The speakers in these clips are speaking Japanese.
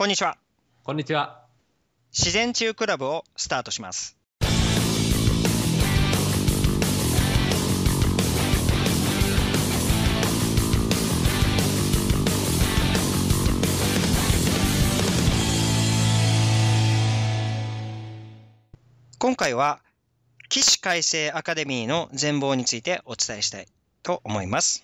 こんにちは。こんにちは。自然治癒クラブをスタートします。今回は起死改正アカデミーの全貌についてお伝えしたいと思います。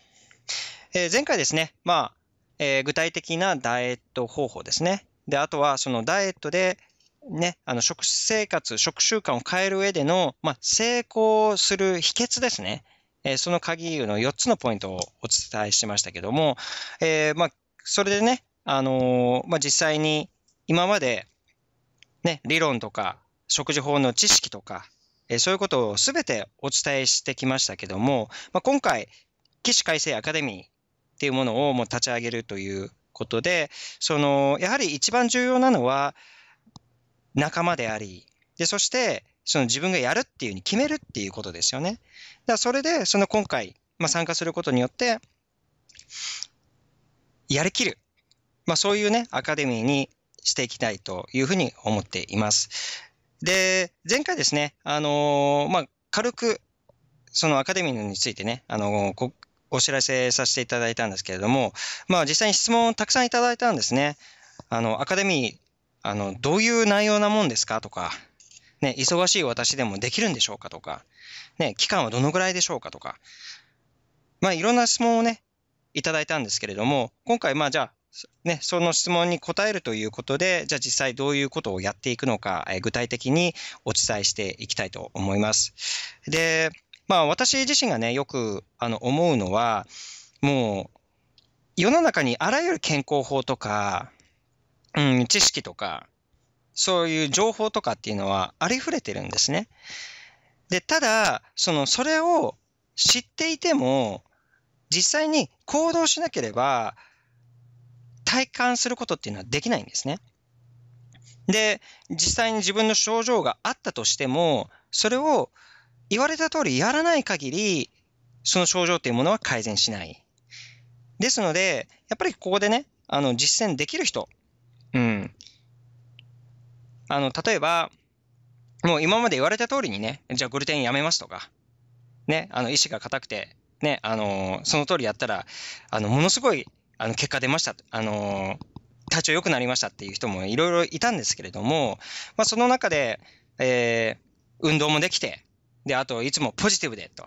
えー、前回ですね、まあ、えー、具体的なダイエット方法ですね、で、あとはそのダイエットで、ね、あの食生活、食習慣を変える上での、まあ、成功する秘訣ですね。えー、その鍵の4つのポイントをお伝えしましたけども、えー、まあ、それでね、あのー、まあ、実際に今まで、ね、理論とか食事法の知識とか、えそういうことを全てお伝えしてきましたけども、まあ、今回、起死回生アカデミーっていうものをもう立ち上げるということで、その、やはり一番重要なのは、仲間であり、で、そして、その自分がやるっていうふうに決めるっていうことですよね。だからそれで、その今回、まあ、参加することによって、やりきる。まあ、そういうね、アカデミーにしていきたいというふうに思っています。で、前回ですね、あのー、まあ、軽く、そのアカデミーについてね、あのー、お知らせさせていただいたんですけれども、まあ、実際に質問をたくさんいただいたんですね。あのアカデミーあのどういう内容なもんですかとか、ね、忙しい私でもできるんでしょうかとか、ね、期間はどのぐらいでしょうかとか、まあ、いろんな質問をねいただいたんですけれども今回まあじゃあね、その質問に答えるということで、じゃあ実際どういうことをやっていくのか、え具体的にお伝えしていきたいと思います。で、まあ私自身がね、よくあの思うのは、もう世の中にあらゆる健康法とか、うん、知識とか、そういう情報とかっていうのはありふれてるんですね。で、ただ、その、それを知っていても、実際に行動しなければ、体感することっていうのはできないんですね。で、実際に自分の症状があったとしても、それを言われた通りやらない限り、その症状というものは改善しない。ですので、やっぱりここでね、あの、実践できる人、うん。あの、例えば、もう今まで言われた通りにね、じゃあグルテンやめますとか、ね、あの、意志が固くて、ね、あのその通りやったら、あの、ものすごい、あの、結果出ました、あの体調良くなりましたっていう人もいろいろいたんですけれども、まあ、その中で、えー、運動もできて、で、あと、いつもポジティブで、と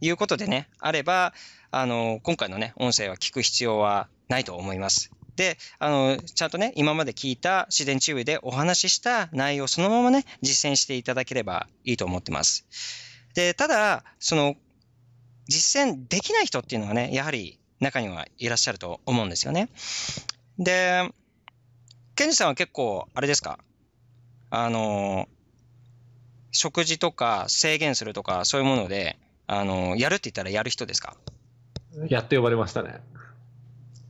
いうことでね、あれば、あの、今回のね、音声は聞く必要はないと思います。で、あの、ちゃんとね、今まで聞いた自然治癒でお話しした内容そのままね、実践していただければいいと思ってます。で、ただ、その、実践できない人っていうのはね、やはり中にはいらっしゃると思うんですよね。で、ケンジさんは結構、あれですかあの、食事とか制限するとか、そういうもので、あの、やるって言ったらやる人ですかやって呼ばれましたね。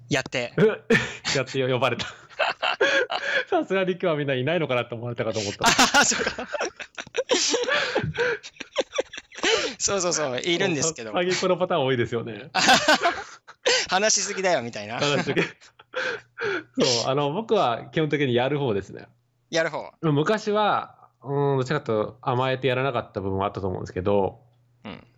やって。やって呼ばれた。さすがに今日はみんないないのかなって思われたかと思った。あそうか。そうそうそう、いるんですけど。最近パターン多いですよね。話しすぎだよみたいな。話しすぎ。そう、あの、僕は基本的にやる方ですね。やる方。昔は、うん、どちかとと甘えてやらなかった部分はあったと思うんですけど、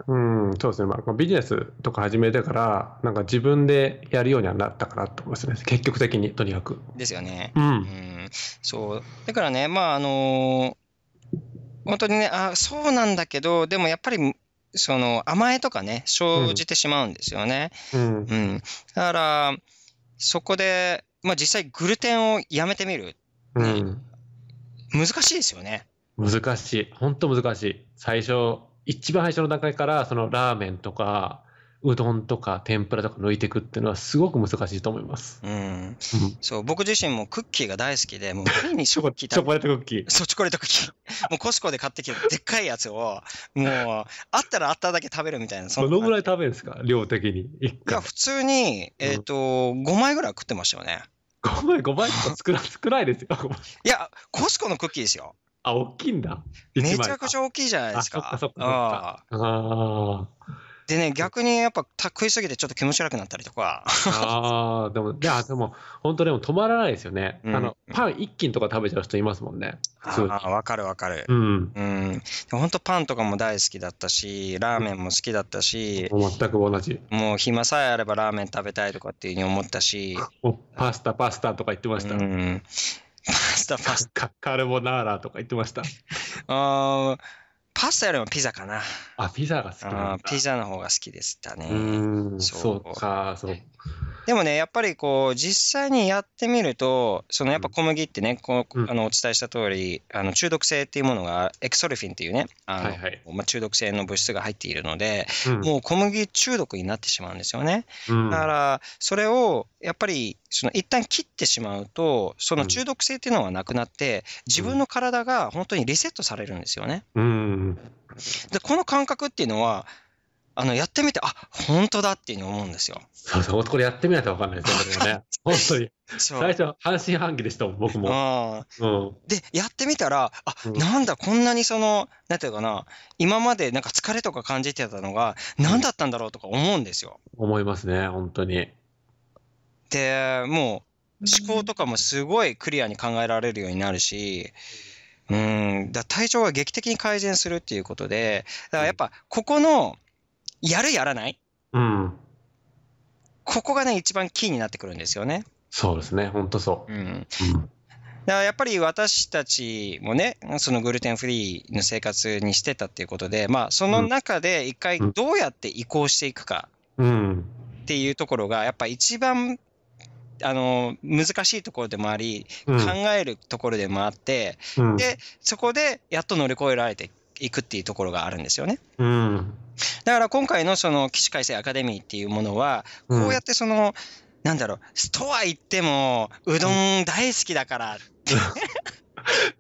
うん、うん、そうですね、まあ、ビジネスとか始めてから、なんか自分でやるようにはなったかなと思いますね、結局的に、とにかく。ですよね。うん。うん、そうだからね、まああの本当にね、あそうなんだけど、でもやっぱりその甘えとかね、生じてしまうんですよね。うん。うん、だから、そこで、まあ、実際、グルテンをやめてみる、うん、難しいですよね。難しい。本当難しい。最初、一番最初の段階から、そのラーメンとか、うどんとか天ぷらとか抜いていくっていうのはすごく難しいと思います。うん。そう、僕自身もクッキーが大好きで、もう毎日 チョコレートクッキー。そう、チョコレートクッキー。もうコスコで買ってきて、でっかいやつを、もう、あったらあっただけ食べるみたいな。どのぐらい食べるんですか量的に。いや、普通に、えっ、ー、と、うん、5枚ぐらい食ってましたよね。5枚、5枚少ないですよ。いや、コスコのクッキーですよ。あ、大きいんだ。めちゃくちゃ大きいじゃないですか。あ、そっかそっかでね、逆にやっぱ食いすぎてちょっと気持ち悪くなったりとか。ああ、でも、いや、でも、本当でも止まらないですよね。うん、あの、パン一斤とか食べちゃう人いますもんね。ああ、わかるわかる。うん。うん。本当パンとかも大好きだったし、ラーメンも好きだったし。うん、全く同じ。もう暇さえあればラーメン食べたいとかっていうふうに思ったし。パスタ、パスタとか言ってました。うん。パスタ、パスカカルボナーラとか言ってました。ああ。パスタよりもピザかな。あ、ピザが好きなんだ。ピザの方が好きでしたね。うそうか、そう。でもね、やっぱりこう、実際にやってみると、そのやっぱ小麦ってね、こうあのお伝えした通り、あり、中毒性っていうものが、エクソルフィンっていうね、あの、はいはい、まあ、中毒性の物質が入っているので、うん、もう小麦中毒になってしまうんですよね。うん、だから、それをやっぱり、その一旦切ってしまうと、その中毒性っていうのはなくなって、自分の体が本当にリセットされるんですよね。うん、でこの感覚っていうのは、あのやってみて、あ本当だっていうの思うんですよ。そうそう、これやってみないとわかんないですよ、ね、本当に。最初、半信半疑でしたもん、僕も。うん、で、やってみたら、あ、うん、なんだ、こんなにその、なんていうかな、今までなんか疲れとか感じてたのが、何だったんだろうとか思うんですよ。うん、思いますね、本当に。で、もう、思考とかもすごいクリアに考えられるようになるし、うんうん、だ体調が劇的に改善するっていうことで、だからやっぱここの、やるやらない、うん、ここがね、一番キーになってくるんですよね。そうですね、本当そう。うん、だからやっぱり私たちもね、そのグルテンフリーの生活にしてたっていうことで、まあ、その中で一回どうやって移行していくかっていうところが、やっぱ一番あの、難しいところでもあり、考えるところでもあって、うん、で、そこでやっと乗り越えられていくっていうところがあるんですよね。うん、だから今回のその騎士改正アカデミーっていうものは、こうやってその、なんだろう、とは言っても、うどん大好きだからうん。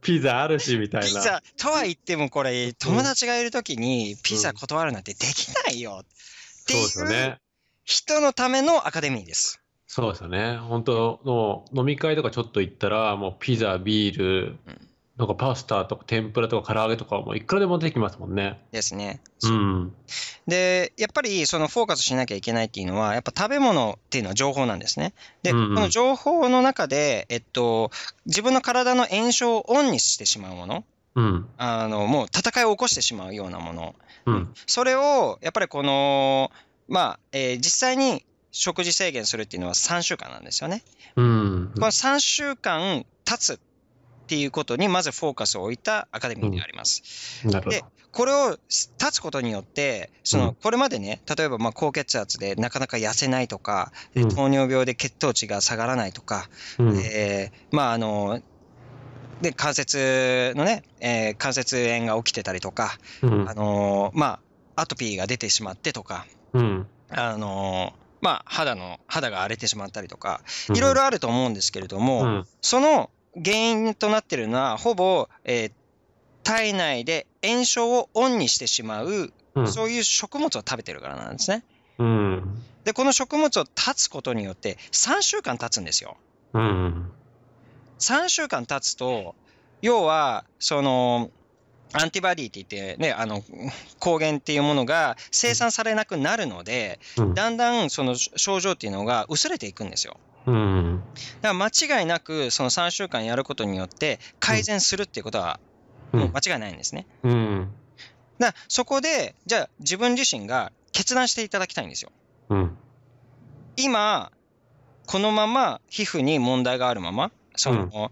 ピザあるしみたいな。ピザ、とは言ってもこれ、友達がいるときにピザ断るなんてできないよっていう人のためのアカデミーです。そうですよね。本当の、飲み会とかちょっと行ったら、もうピザ、ビール、なんかパスタとか天ぷらとか唐揚げとか、もういくらでも出てきますもんね。ですね。うん、で、やっぱりそのフォーカスしなきゃいけないっていうのは、やっぱ食べ物っていうのは情報なんですね。で、うんうん、この情報の中で、えっと、自分の体の炎症をオンにしてしまうもの。うん、あのもう戦いを起こしてしまうようなもの、うん、それをやっぱりこの、まあえー、実際に食事制限するっていうのは3週間なんですよね。うん、この3週間経つっていうことにまずフォーカスを置いたアカデミーであります。うん、で、これを経つことによって、その、これまでね、例えばま高血圧でなかなか痩せないとか、うん、糖尿病で血糖値が下がらないとか、うん、えー、まああの、で、関節のね、えー、関節炎が起きてたりとか、あのー、まあ、アトピーが出てしまってとか、あのまあ、肌の、肌が荒れてしまったりとか、いろいろあると思うんですけれども、うん、その原因となってるのは、ほぼ、えー、体内で炎症をオンにしてしまう、うん、そういう食物を食べてるからなんですね。うん、で、この食物を断つことによって、3週間経つんですよ。うん、3週間経つと、要は、その、アンティバディって言って、ね、あの抗原っていうものが生産されなくなるので、だんだんその症状っていうのが薄れていくんですよ。うん、だから間違いなくその3週間やることによって改善するっていうことはもう間違いないんですね。うん、だそこで、じゃあ自分自身が決断していただきたいんですよ。うん、今、このまま皮膚に問題があるまま、その、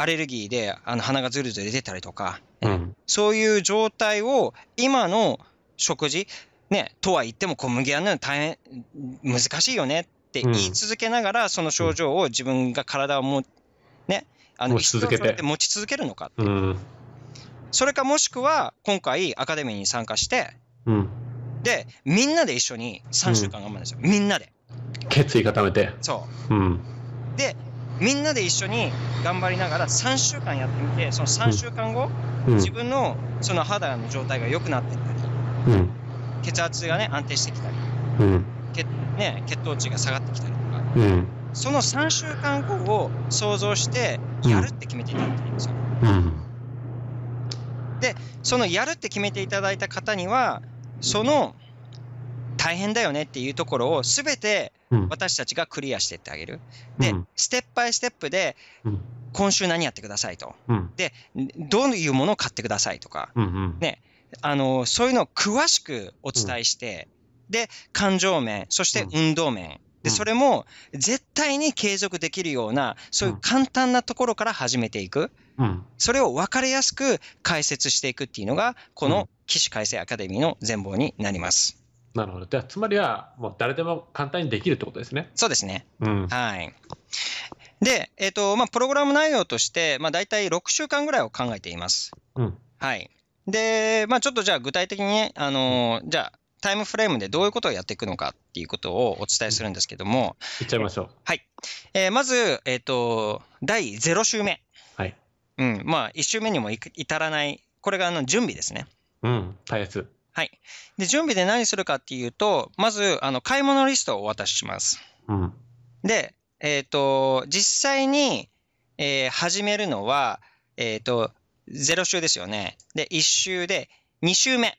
アレルギーであの鼻がずるずる出たりとか、うん、そういう状態を今の食事、ね、とは言っても小麦やるのは大変難しいよねって言い続けながら、その症状を自分が体をも、ね、あの持ち続けて持ち続けるのかって、うん、それかもしくは今回アカデミーに参加して、うん、でみんなで一緒に3週間頑張るんですよ、みんなで決意固めてそう、うん、でみんなで一緒に頑張りながら3週間やってみて、その3週間後、うん、自分のその肌の状態が良くなってったり、うん、血圧がね、安定してきたり、うん血ね、血糖値が下がってきたりとか、その3週間後を想像してやるって決めていただいてるんですよ。で、そのやるって決めていただいた方には、その大変だよねっていうところをすべて私たちがクリアしていってあげる。で、ステップバイステップで、今週何やってくださいと。で、どういうものを買ってくださいとか、ね、あの、そういうのを詳しくお伝えして、で、感情面、そして運動面。で、それも絶対に継続できるような、そういう簡単なところから始めていく。それを分かりやすく解説していくっていうのが、この起死回生アカデミーの全貌になります。なるほど。じゃあ、つまりは、もう誰でも簡単にできるってことですね。そうですね。うん、はい。で、えっ、ー、と、まあ、プログラム内容として、まあ、大体6週間ぐらいを考えています。うん。はい。で、まあ、ちょっとじゃあ、具体的にね、あのー、じゃあ、タイムフレームでどういうことをやっていくのかっていうことをお伝えするんですけども。いっちゃいましょう。はい。えー、まず、えっ、ー、と、第0週目。はい。うん。まあ、1週目にも至らない、これがあの準備ですね。うん、大切。はい。で、準備で何するかっていうと、まず、あの、買い物リストをお渡しします。うん。で、えっ、ー、と、実際に、えー、始めるのは、えっ、ー、と、0週ですよね。で、1週で、2週目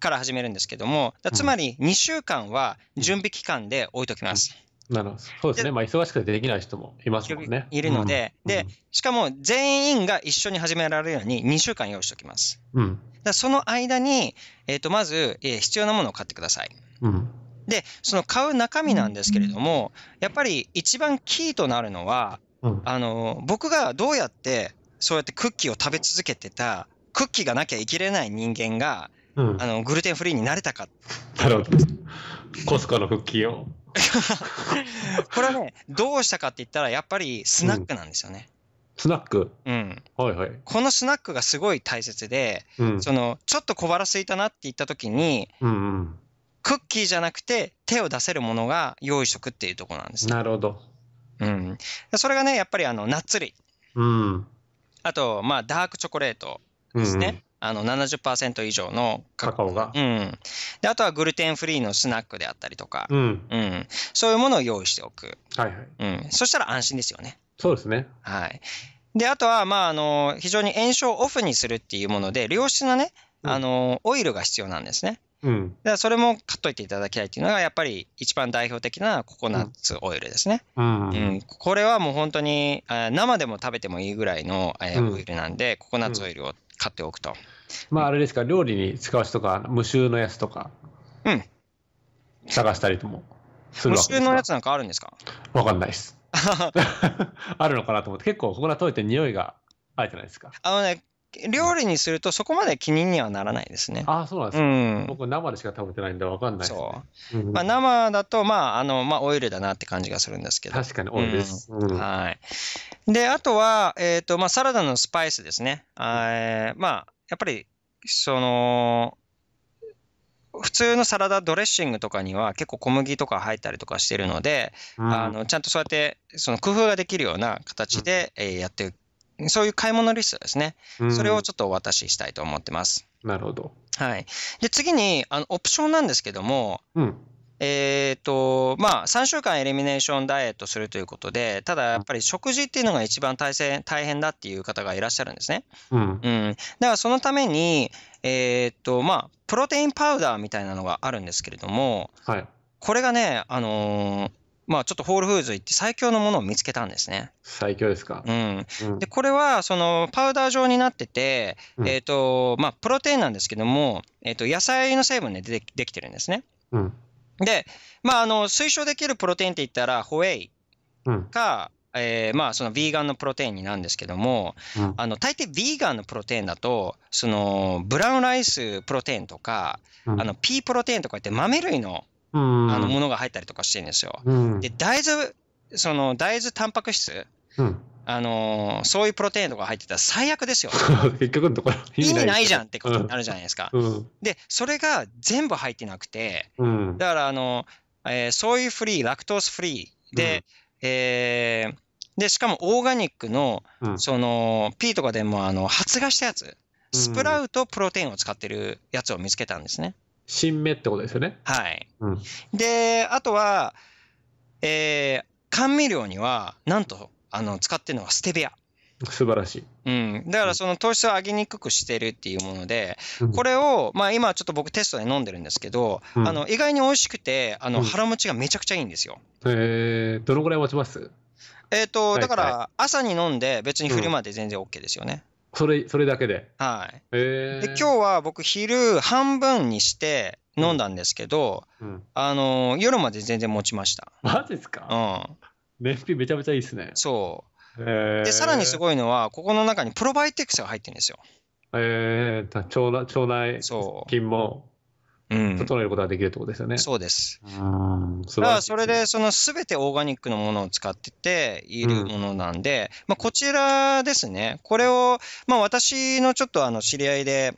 から始めるんですけども、うん、つまり2週間は準備期間で置いときます。うん、なるほど。そうですね。まあ、忙しくてできない人もいますもんね。いるので、うん、で、しかも全員が一緒に始められるように2週間用意しておきます。うん。だその間に、えー、とまず、えー、必要なものを買ってください。うんで、その買う中身なんですけれども、やっぱり一番キーとなるのは、うん、あの、僕がどうやってそうやってクッキーを食べ続けてた、クッキーがなきゃ生きれない人間が、うん、あの、グルテンフリーになれたか。なるほど。コスコのクッキーを。これはね、どうしたかって言ったら、やっぱりスナックなんですよね。うんスナック。うん。はいはい。このスナックがすごい大切で、うん、その、ちょっと小腹すいたなって言った時に、うんうん、クッキーじゃなくて手を出せるものが用意しくっていうとこなんです、ね、なるほど。うん。それがね、やっぱりあの、ナッツ類。うん。あと、まあ、ダークチョコレートですね。うんうんあの70%以上のカカオが。うん。で、あとはグルテンフリーのスナックであったりとか、うん。うん、そういうものを用意しておく。はいはい。うん。そしたら安心ですよね。そうですね。はい。で、あとは、まあ、あの、非常に炎症をオフにするっていうもので、良質なね、あの、オイルが必要なんですね。うん、だそれも買っといていただきたいっていうのがやっぱり一番代表的なココナッツオイルですね、うん、うんうんこれはもう本当に生でも食べてもいいぐらいのオイルなんで、ココナッツオイルを買っておくと、まああれですか料理に使う人とか無臭のやつとかうん探したりともするわけ無臭のやつなんかあるんですかわかんないです あるのかなと思って、結構ココナッツオイルって匂いがあえてないですかあのね、料理にするとそこまで気ににはならないですね。あそうなんですか、うん、僕生でしか食べてないんで分かんないです、ね、そう、まあ、生だと、まああのまあ、オイルだなって感じがするんですけど。確かにオイルです。うん、はいであとは、えーとまあ、サラダのスパイスですね。あまあ、やっぱりその普通のサラダドレッシングとかには結構小麦とか入ったりとかしてるので、うん、あのちゃんとそうやってその工夫ができるような形で、えやってそういう買い物リストですね、うん、それをちょっとお渡ししたいと思ってます。なるほど。はい。で、次に、あの、オプションなんですけども、うん、えっ、ー、と、まあ、3週間エリミネーションダイエットするということで、ただやっぱり食事っていうのが一番大変大変だっていう方がいらっしゃるんですね。うん。うん、だからそのために、えっ、ー、と、まあ、プロテインパウダーみたいなのがあるんですけれども、はい。これがね、あのーまあ、ちょっとホールフーズ行って最強のものを見つけたんですね。最強ですか。うん。で、これは、その、パウダー状になってて、うん、えっ、ー、と、まあ、プロテインなんですけども、えっ、ー、と、野菜の成分ででできてるんですね。うん。で、まあ、あの、推奨できるプロテインって言ったら、ホエイか、うん、えー、まあ、そのヴィーガンのプロテインになんですけども、うん、あの、大抵ヴィーガンのプロテインだと、その、ブラウンライスプロテインとか、うん、あの、ープロテインとかって豆類の、あの、ものが入ったりとかしてるんですよ。で、大豆、その、大豆タンパク質、あのー、そういうプロテインとか入ってたら最悪ですよ。結局のところ意味ないじゃんってことになるじゃないですか。うんで、それが全部入ってなくて、うん、だからあの、えー、そういうフリー、ラクトースフリーで、えー、で、しかもオーガニックの、その、P とかでもあの発芽したやつ、スプラウトプロテインを使ってるやつを見つけたんですね。新芽ってことですよね。はい。で、あとは、えー、甘味料には、なんと、あの、使ってるのがステビア。素晴らしい。うん。だからその糖質を上げにくくしてるっていうもので、これを、まあ今ちょっと僕テストで飲んでるんですけど、うん、あの、意外に美味しくて、あの、腹持ちがめちゃくちゃいいんですよ。うん、えー、どのぐらい持ちますえっ、ー、と、だから朝に飲んで別に昼まで全然 OK ですよね。うん、それ、それだけで。はい。えー、で、今日は僕昼半分にして、飲んだんですけど、うんあの夜まで全然持ちました。マジっすか、うん、燃費めちゃめちゃいいですね。そう。えー、で、さらにすごいのは、ここの中にプロバイテックスが入ってるんですよ。えー、腸内腸内菌も整えることができるってことですよね。うん、そうです。うんだからそれで、そのすべてオーガニックのものを使ってているものなんで、うん、まあ、こちらですね、これを、まあ、私のちょっとあの知り合いで、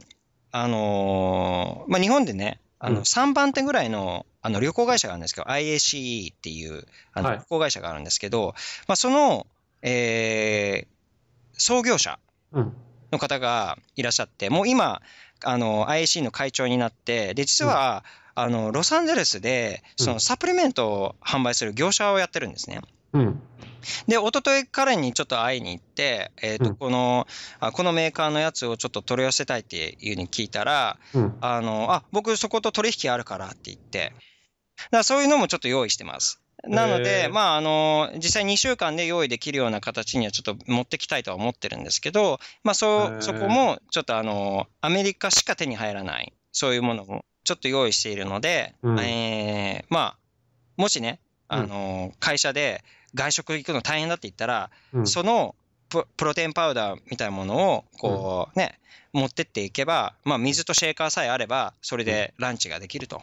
あのー、まあ、日本でね、あの、3番手ぐらいの、あの、旅行会社があるんですけど、IACE っていう、あの、旅行会社があるんですけど、まあ、その、え創業者の方がいらっしゃって、もう今、あの、IACE の会長になって、で、実は、あの、ロサンゼルスで、その、サプリメントを販売する業者をやってるんですね。うん。で、一昨日彼にちょっと会いに行って、えーと、うん、このあこのメーカーのやつをちょっと取り寄せたいっていうふうに聞いたら、うん、あのあ僕そこと取引あるからって言って、だからそういうのもちょっと用意してます。なので、まあ、あの、実際2週間で用意できるような形にはちょっと持ってきたいとは思ってるんですけど、まあ、そ、そこも、ちょっとあの、アメリカしか手に入らない、そういうものも、ちょっと用意しているので、うん、えー、まあ、もしね、あの、うん、会社で、外食行くの大変だって言ったら、うん、そのプロテインパウダーみたいなものをこうね、うん、持ってっていけば、まあ、水とシェーカーさえあればそれでランチができると。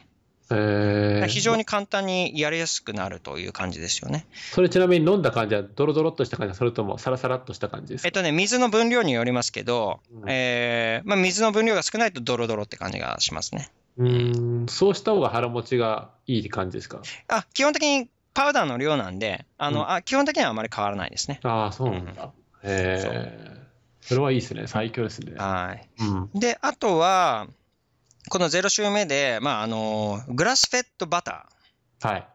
えー、非常に簡単にやりやすくなるという感じですよね。それちなみに飲んだ感じはドロドロっとした感じそれともサラサラっとした感じですかえっとね、水の分量によりますけど、うん、えー、まあ、水の分量が少ないとドロドロって感じがしますね。うん、そうした方が腹持ちがいい感じですかあ基本的にパウダーの量なんで、あの、うん、あ基本的にはあまり変わらないですね。ああ、そうなんだ。うん、へえ。それはいいですね。最強ですね。はい。うん、で、あとは、この0週目で、まあ、あの、グラスフェットバター。はい。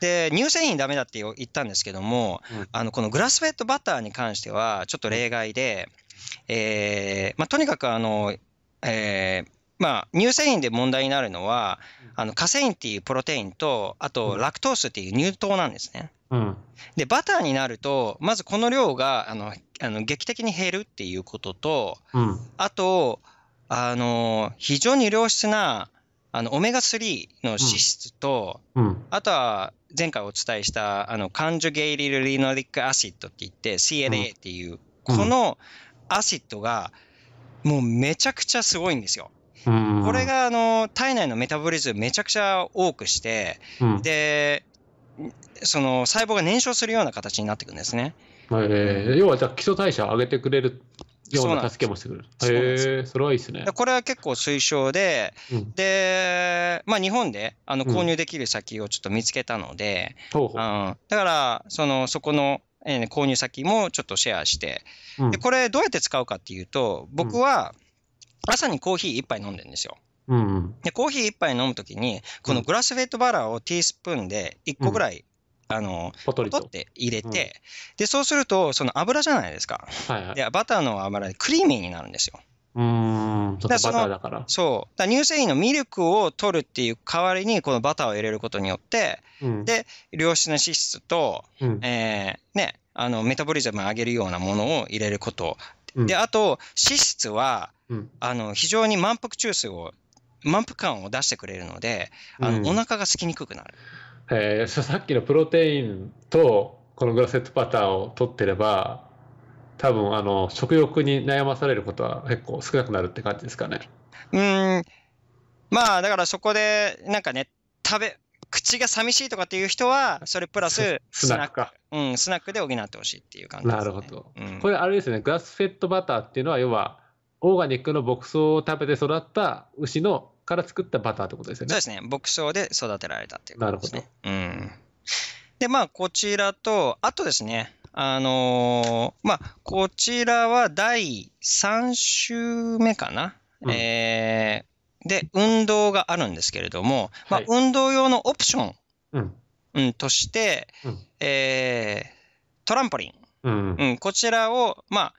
で、乳製品ダメだって言ったんですけども、うん、あの、このグラスフェットバターに関しては、ちょっと例外で、えー、まあ、とにかくあの、えー、まあ、乳製品で問題になるのは、あのカセインっていうプロテインと、あとラクトースっていう乳糖なんですね。うん、で、バターになると、まずこの量があのあの劇的に減るっていうことと、うん、あと、あの非常に良質なあのオメガ3の脂質と、うん、あとは前回お伝えしたあのカンジュゲイリルリノリックアシッドって言って CLA っていう、このアシッドがもうめちゃくちゃすごいんですよ。これがあの体内のメタボリズムめちゃくちゃ多くして、でその細胞が燃焼するような形になっていくんですね。えー、要はじゃあ基礎代謝上げてくれるような助けもしてくれる。へえー、それはいいですね。これは結構推奨で、うん、で、まあ日本であの購入できる先をちょっと見つけたので、うん、だから、その、そこの、購入先もちょっとシェアして、うん、でこれどうやって使うかっていうと、僕は、うん朝にコーヒー一杯飲んでるんですよ。うんでコーヒー一杯飲むときに、このグラスフェイトバラーをティースプーンで1個ぐらい、うん、あの取って入れて、うん、でそうすると、その油じゃないですか、はいはい、でバターの油でクリーミーになるんですよ。うんバタだからそうだ乳製品のミルクを取るっていう代わりにこのバターを入れることによって、うん、で良質な脂質と、うん、えー、ね、あのメタボリズムを上げるようなものを入れることうん、で、あと、脂質は、うん、あの非常に満腹中枢を、満腹感を出してくれるので、あの、うん、お腹が空きにくくなる。えー、さっきのプロテインとこのグラセットパターンを取ってれば多分あの食欲に悩まされることは結構少なくなるって感じですかね。うんまあだからそこでなんかね食べ口が寂しいとかっていう人は、それプラス スナックうん、スナックで補ってほしいっていう感じです、ね、なるほど、うん、これ、あれですね、グラスフェットバターっていうのは、要は、オーガニックの牧草を食べて育った牛のから作ったバターってことですよね。そうですね、牧草で育てられたっていうことですね。なるほど。うん、で、まあ、こちらと、あとですね、あのー、まあ、こちらは第3週目かな。うん、えーで、運動があるんですけれども、まあ、運動用のオプション、うんうん、として、うん、えー、トランポリン、うんうん、こちらを、ま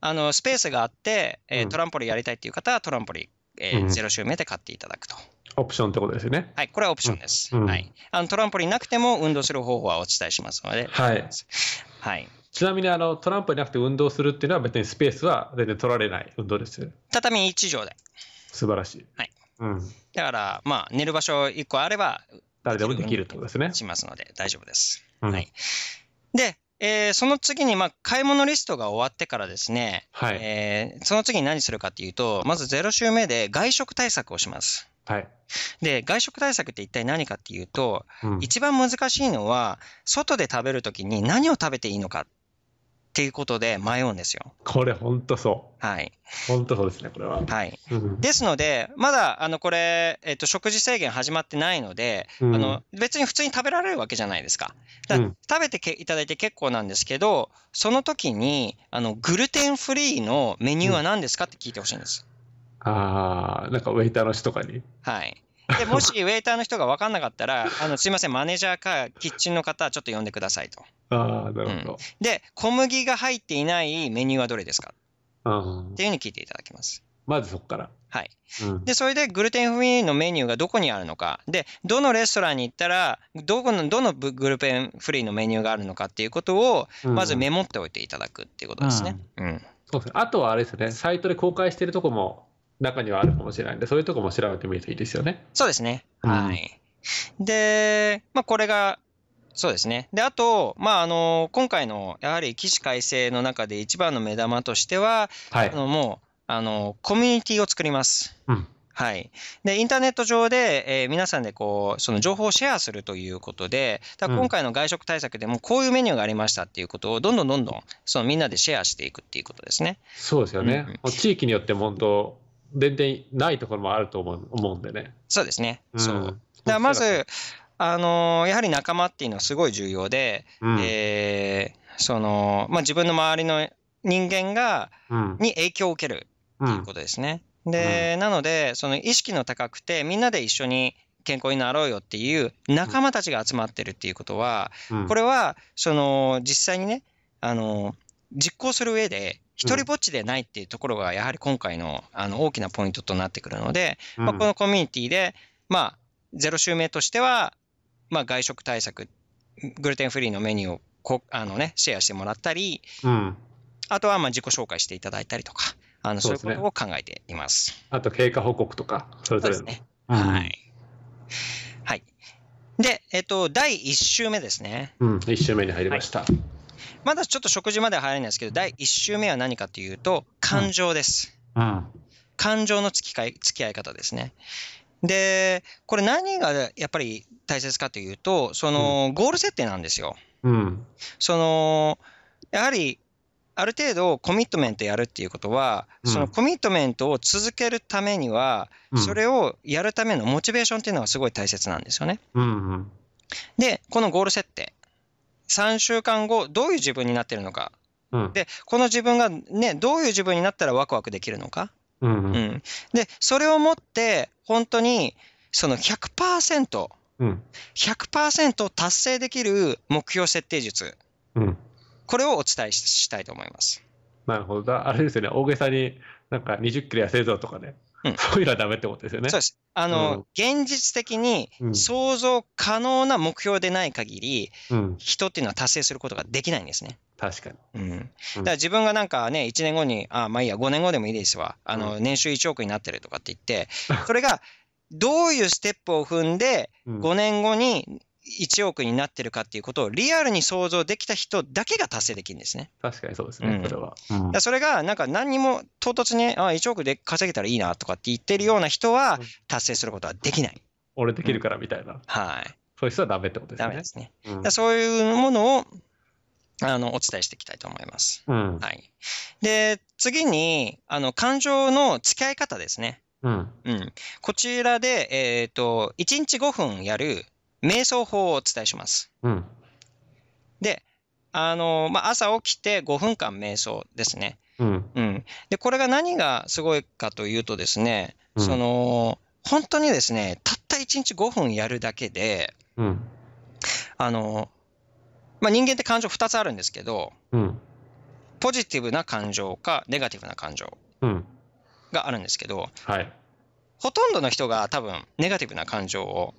あ、あのスペースがあって、えー、トランポリンやりたいという方はトランポリン、えー、0周目で買っていただくと。オプションってことですよね。はい、これはオプションです。はい、あのトランポリンなくても運動する方法はお伝えしますので。はい、はいちなみにあのトランポリンなくて運動するっていうのは別にスペースは全然取られない運動です畳1畳で。素晴らしい。はい。うん。だから、まあ、寝る場所1個あれば、誰でもできるってことですね。しますので、大丈夫です。うん、はい。で、えー、その次に、まあ、買い物リストが終わってからですね、はいえー、その次に何するかというと、まず0週目で外食対策をします。はい、で外食対策って一体何かっていうと、うん、一番難しいのは、外で食べるときに何を食べていいのかっていうことで迷うんですよ。これ本当そう。はい。本当そうですね、これは。はい。ですので、まだ、あの、これ、えっと、食事制限始まってないので、うん、あの、別に普通に食べられるわけじゃないですか。だ食べてけいただいて結構なんですけど、その時に、あの、グルテンフリーのメニューは何ですかって聞いてほしいんです。ああ、なんかウェイターの人とかに。はい。でもしウェイターの人が分かんなかったら、あのすいません、マネージャーかキッチンの方、ちょっと呼んでくださいと。ああ、なるほど、うん、で、小麦が入っていないメニューはどれですかっていうふうに聞いていただきます。まずそこから。はい、うん、で、それでグルテンフリーのメニューがどこにあるのか、で、どのレストランに行ったら、どこの、どのグルテンフリーのメニューがあるのかっていうことを、まずメモっておいていただくっていうことですね。うん。うん、そうですね。あとはあれですね、サイトで公開してるとこも中にはあるかもしれないんで、そういうとこも調べてみるといいですよね。そうですね。はい。うん、で、まあ、これが、そうですね。で、あと、まあ、あの、今回の、やはり起死回生の中で一番の目玉としては、はい、あのもう、あの、コミュニティを作ります。うんはい。で、インターネット上で、えー、皆さんでこう、その情報をシェアするということで、だ今回の外食対策でもこういうメニューがありましたっていうことを、どんどんどんどん、そのみんなでシェアしていくっていうことですね。そうですよね。うん、地域によって本当、全然ないところもあると思う思うんでね。そうですね。うん、そう。だまず、あのー、やはり仲間っていうのはすごい重要で、うん、えー、その、まあ、自分の周りの人間が、うん、に影響を受けるっていうことですね。で、なので、その意識の高くて、みんなで一緒に健康になろうよっていう仲間たちが集まってるっていうことは、これは、その、実際にね、あの実行する上で、一人ぼっちでないっていうところが、やはり今回のあの大きなポイントとなってくるので、まあ、このコミュニティで、まあ、ゼロ週目としては、まあ、外食対策、グルテンフリーのメニューをこあの、ね、シェアしてもらったり、うん、あとはまあ自己紹介していただいたりとか、あのそういうことを考えています。すね、あと経過報告とか、それぞれの。ですね、はい。はい。で、えっと、第1週目ですね。うん、1週目に入りました。はいまだちょっと食事までは入らないんですけど、第1週目は何かというと、感情です。うん、感情の付き合い付き合い方ですね。で、これ何がやっぱり大切かというと、その、ゴール設定なんですよ。うん、その、やはり、ある程度コミットメントやるっていうことは、そのコミットメントを続けるためには、それをやるためのモチベーションっていうのがすごい大切なんですよね。で、このゴール設定。3週間後、どういう自分になってるのか。うん、で、この自分がね、どういう自分になったらワクワクできるのか。うん、うん、で、それをもって、本当に、その100%、100%達成できる目標設定術。うん、これをお伝えしたいと思います。なるほど。あれですよね。大げさになんか20キロ痩せるぞとかね。そういうのはダメってことですよね。そうです。あの、うん、現実的に想像可能な目標でない限り、うん、人っていうのは達成することができないんですね。確かに。うん。だから自分がなんかね、1年後に、あ、まあいいや、5年後でもいいですわ。あの、年収1億になってるとかって言って、それが、どういうステップを踏んで、5年後に1億になってるかっていうことをリアルに想像できた人だけが達成できるんですね。確かにそうですね、うん、それは。うん、それが、なんか何にも唐突に、あ、1億で稼げたらいいなとかって言ってるような人は、達成することはできない。俺できるからみたいな。うん、はい。そういう人はダメってことですね。ダメですね。そういうものを、あの、お伝えしていきたいと思います。はい。で、次に、あの、感情の付き合い方ですね。うん。こちらで、えっ、ー、と、1日5分やる、瞑想法をお伝えします。うん、で、あのまあ、朝起きて5分間瞑想ですね。うんうん、でこれが何がすごいかというとですね、うん、その本当にですねたった1日5分やるだけで、うん、あのまあ、人間って感情2つあるんですけど、うん、ポジティブな感情かネガティブな感情があるんですけど、はい、ほとんどの人が多分ネガティブな感情を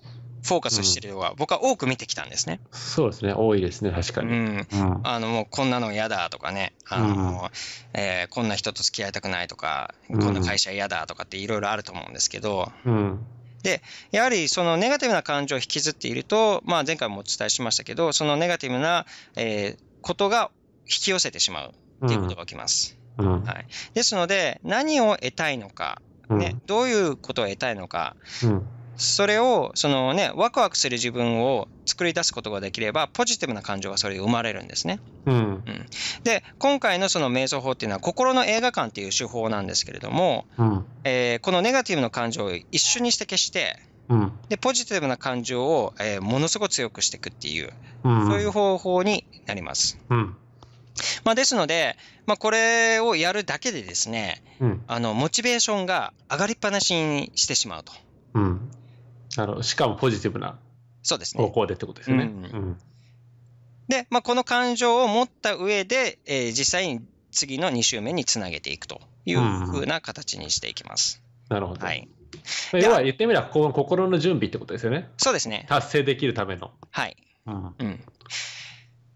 フォーカスしてるの僕は多く見てきたんですね。そうですね、多いですね、確かに。うん。あの、もうこんなの嫌だとかね、あの、えー、こんな人と付き合いたくないとか、こんな会社嫌だとかっていろいろあると思うんですけど、うん。で、やはりそのネガティブな感情を引きずっていると、まあ前回もお伝えしましたけど、そのネガティブな、えー、ことが引き寄せてしまうっていうことが起きます。うん、はい。ですので、何を得たいのか、ね、どういうことを得たいのか、うんそれを、そのね、ワクワクする自分を作り出すことができれば、ポジティブな感情がそれで生まれるんですね。うん、うん、で、今回のその瞑想法っていうのは、心の映画館っていう手法なんですけれども、うん、えー、このネガティブな感情を一瞬にして消して、うん、で、ポジティブな感情を、えー、ものすごく強くしていくっていう、そういう方法になります。うんまあ、ですので、まあ、これをやるだけでですね、あの、モチベーションが上がりっぱなしにしてしまうと。うんあのしかもポジティブなそうですね。方向でってことですね。で、まあ、この感情を持った上で、えー、実際に次の2周目につなげていくというふうな形にしていきます。うん、なるほど。はい。要は言ってみれば心の準備ってことですよね。そうですね。達成できるための。はい。うん、うん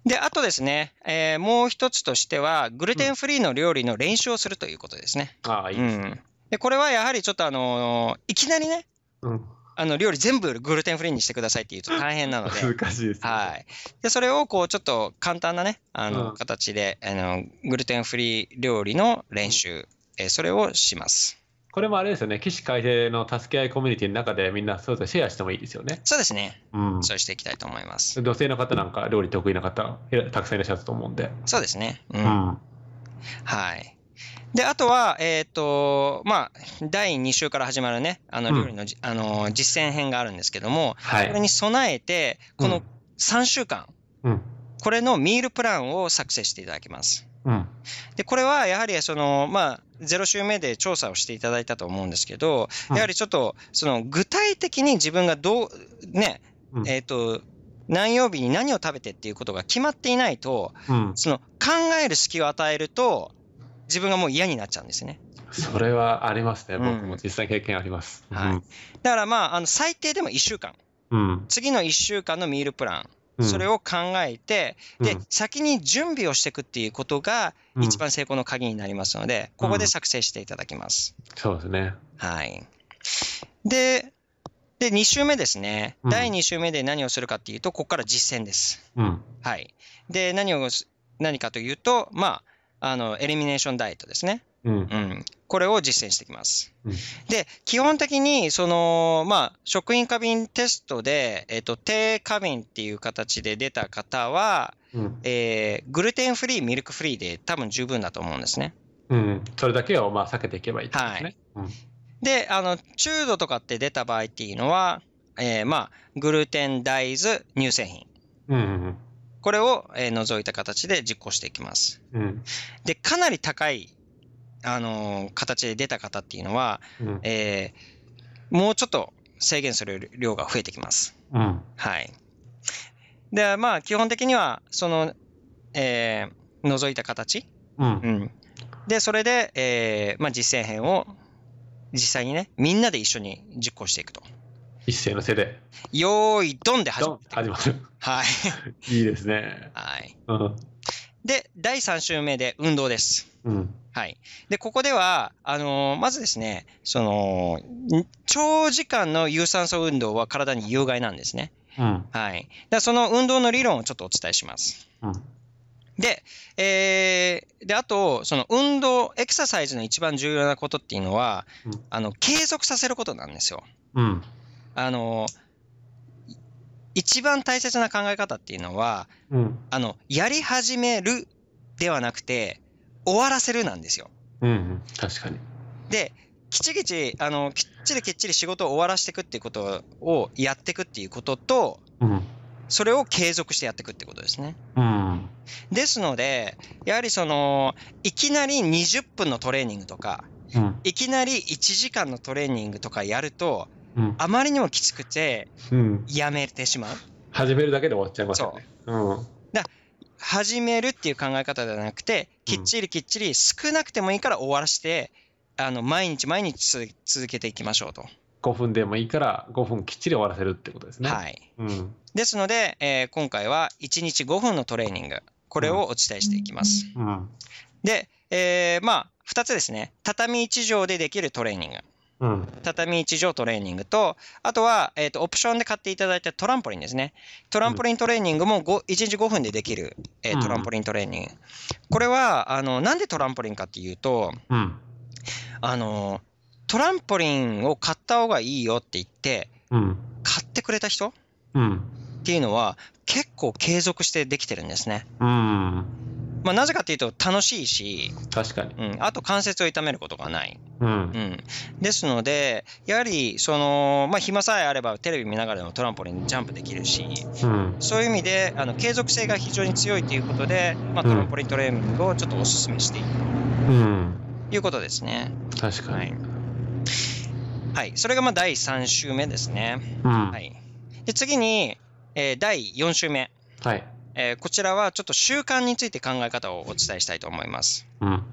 で、あとですね、えー、もう一つとしては、グルテンフリーの料理の練習をするということですね。うん、ああ、いいですね、うん。で、これはやはりちょっとあのー、いきなりね、うん、あの料理全部グルテンフリーにしてくださいって言うと大変なので。難しいです、ね、はい。で、それをこう、ちょっと簡単なね、あの、形で、あの、グルテンフリー料理の練習、えそれをします。これもあれですよね、起死回生の助け合いコミュニティの中でみんなそれぞれシェアしてもいいですよね。そうですね。うん。そうしていきたいと思います。女性の方なんか料理得意な方、たくさんいらっしゃると思うんで。そうですね。うん。うん、はい。で、あとは、えっ、ー、と、まあ、第2週から始まるね、あの、料理の、うん、あの、実践編があるんですけども、はい、れに備えて、この3週間、うん、これのミールプランを作成していただきます。うん、で、これはやはり、その、まあ、0週目で調査をしていただいたと思うんですけど、やはりちょっと、その、具体的に自分がどう、ね、えっ、ー、と、何曜日に何を食べてっていうことが決まっていないと、その、考える隙を与えると、自分がもう嫌になっちゃうんですね。それはありますね。うん、僕も実際経験あります。はい。だからまあ、あの最低でも1週間。うん、次の1週間のミールプラン。それを考えて、で、先に準備をしていくっていうことが、一番成功の鍵になりますので、ここで作成していただきます。そうですね。はい。で、で、2週目ですね。第2週目で何をするかっていうと、ここから実践です。うん、はい。で、何を、何かというと、まあ、あの、エリミネーションダイエットですね。うん、うん、これを実践してきます。うん、で、基本的に、その、まあ、食品過敏テストで、えっ、ー、と、低過敏っていう形で出た方は、うん、えー、グルテンフリー、ミルクフリーで多分十分だと思うんですね。うん、それだけをまあ避けていけばいいですね。はい、で、あの、中度とかって出た場合っていうのは、えー、まあ、グルテン、大豆、乳製品。うんうんうんこれを、えー、除いた形で実行していきます。うん、で、かなり高い、あのー、形で出た方っていうのは、うん、えー、もうちょっと制限する量が増えてきます。うん、はい。で、まあ、基本的には、その、えー、除いた形、うん、うん、で、それで、えー、まあ、実践編を実際にね、みんなで一緒に実行していくと。一斉のせで。よーい、ドンで始まる。始まる。はい。いいですね。はい。で、第3週目で運動です。うん。はい。で、ここでは、あのー、まずですね、その、長時間の有酸素運動は体に有害なんですね。うん。はい。で、その運動の理論をちょっとお伝えします。うん。で、えー、で、あと、その運動、エクササイズの一番重要なことっていうのは、うん、あの、継続させることなんですよ。うん。あの、一番大切な考え方っていうのは、うん、あの、やり始めるではなくて、終わらせるなんですよ。うん、うん、確かに。で、きちきち、あの、きっちりきっちり仕事を終わらせていくっていうことをやっていくっていうことと、うん、それを継続してやっていくってことですね。うん、ですので、やはりその、いきなり20分のトレーニングとか、うん、いきなり1時間のトレーニングとかやると、あまりにもきつくて、やめてしまう、うん、始めるだけで終わっちゃいますよね。そう、うん、だ始めるっていう考え方ではなくて、きっちりきっちり少なくてもいいから終わらせて、あの毎日毎日続けていきましょうと。5分でもいいから5分きっちり終わらせるってことですね。はい。うん、ですので、えー、今回は1日5分のトレーニング、これをお伝えしていきます。うん、で、えー、まあ、2つですね。畳1畳でできるトレーニング。うん、畳1畳トレーニングと、あとは、えーと、オプションで買っていただいたトランポリンですね。トランポリントレーニングも1日5分でできる、えー、トランポリントレーニング。うん、これはあの、なんでトランポリンかっていうと、うん、あのトランポリンを買った方がいいよって言って、買ってくれた人、っていうのは結構継続してできてるんですね。うんまあ、なぜかというと楽しいし、確かに、うん、あと関節を痛めることがない。うん、うん、ですので、やはりその、まあ、暇さえあればテレビ見ながらのもトランポリンジャンプできるし、うん、そういう意味であの継続性が非常に強いということで、まあ、トランポリントレーニングをちょっとお勧めしているということですね。確かに、はい、はい、それがまあ第3週目ですね。はい、で次に、えー、第4週目。はいえー、こちらはちょっと習慣について考え方をお伝えしたいと思います。うん、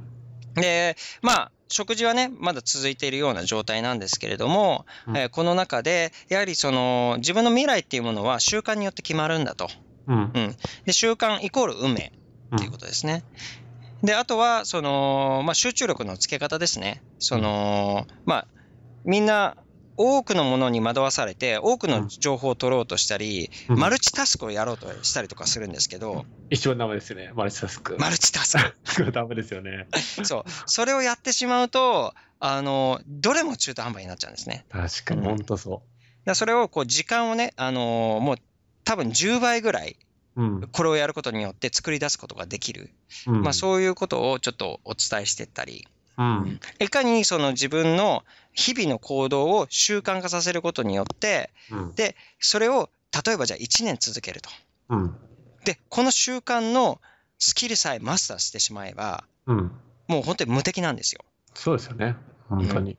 で、まあ、食事はね、まだ続いているような状態なんですけれども、うん、えー、この中で、やはりその自分の未来っていうものは習慣によって決まるんだと。うん、うん、で習慣イコール運命っていうことですね。で、あとは、その、まあ、集中力のつけ方ですね。その、まあ、みんな、多くのものに惑わされて、多くの情報を取ろうとしたり、うん、マルチタスクをやろうとしたりとかするんですけど、一番ダメですよね、マルチタスク。マルチタスク。ダメですよね。そう、それをやってしまうと、あのどれも中途半端になっちゃうんですね。確かに、本当そう。それをこう時間をね、あのもう多分10倍ぐらいこれをやることによって作り出すことができる、うん、まあ、そういうことをちょっとお伝えしていったり、うん、いかにその自分の日々の行動を習慣化させることによって、うん、で、それを例えばじゃあ1年続けると。うん、で、この習慣のスキルさえマスターしてしまえば、うん、もう本当に無敵なんですよ。そうですよね。本当に。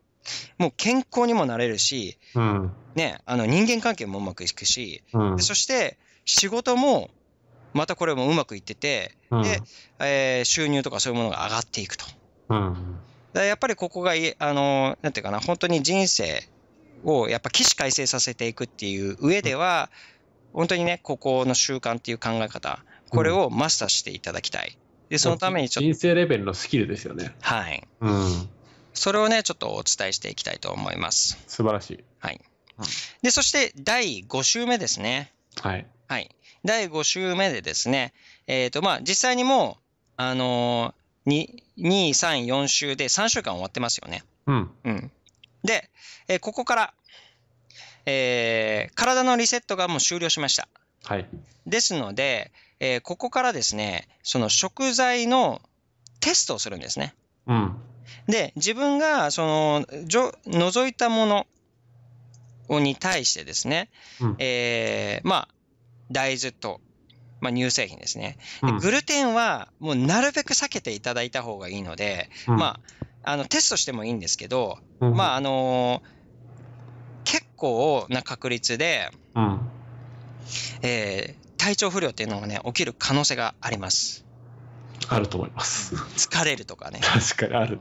もう健康にもなれるし、ね、あの人間関係もうまくいくし、そして仕事もまたこれもうまくいってて、で、えー、収入とかそういうものが上がっていくと。うん、やっぱりここが、あの、なんていうかな、本当に人生をやっぱ起死回生させていくっていう上では、本当にね、ここの習慣っていう考え方、これをマスターしていただきたい。で、そのためにちょっと。人生レベルのスキルですよね。はい。うん。それをね、ちょっとお伝えしていきたいと思います。素晴らしい。はい。で、そして第5週目ですね。はい。はい。第5週目でですね、えっ、ー、と、まあ、実際にもう、あのー2、2、3、4週で3週間終わってますよね。うん。うん、で、えー、ここから、えー、体のリセットがもう終了しました。はい。ですので、えー、ここからですね、その食材のテストをするんですね。うん。で、自分が、その、じょ、いたものに対してですね、うん、えー、まあ、大豆とまあ、乳製品ですね、うん、グルテンはもうなるべく避けていただいた方がいいので、うん、まあ、あのテストしてもいいんですけど、うん、まああのー、結構な確率で、うん、えー、体調不良っていうのがね起きる可能性があります。あると思います。疲れるとかね。確かにある。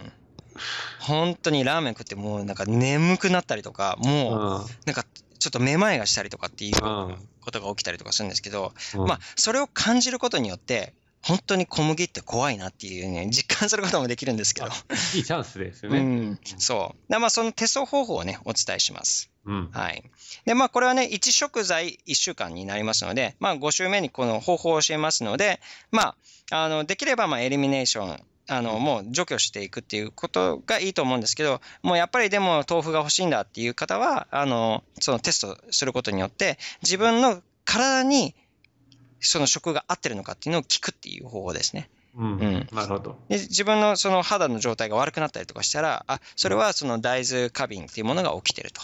本当にラーメン食ってもうなんか眠くなったりとか、もうなんかちょっとめまいがしたりとかっていうことが起きたりとかするんですけど、まあ、それを感じることによって、本当に小麦って怖いなっていうね、実感することもできるんですけど。いいチャンスですよね。うん、そう。でまあ、そのテスト方法をね、お伝えします。うん、はい。で、まあ、これはね、1食材1週間になりますので、まあ、5週目にこの方法を教えますので、まあ、あの、できれば、まあ、エリミネーションあのもう除去していくっていうことがいいと思うんですけど、もうやっぱりでも豆腐が欲しいんだっていう方は、あのそのテストすることによって、自分の体にその食が合ってるのかっていうのを聞くっていう方法ですね。うん、うん、なるほどで自分のその肌の状態が悪くなったりとかしたら、あそれはその大豆過敏っていうものが起きてると。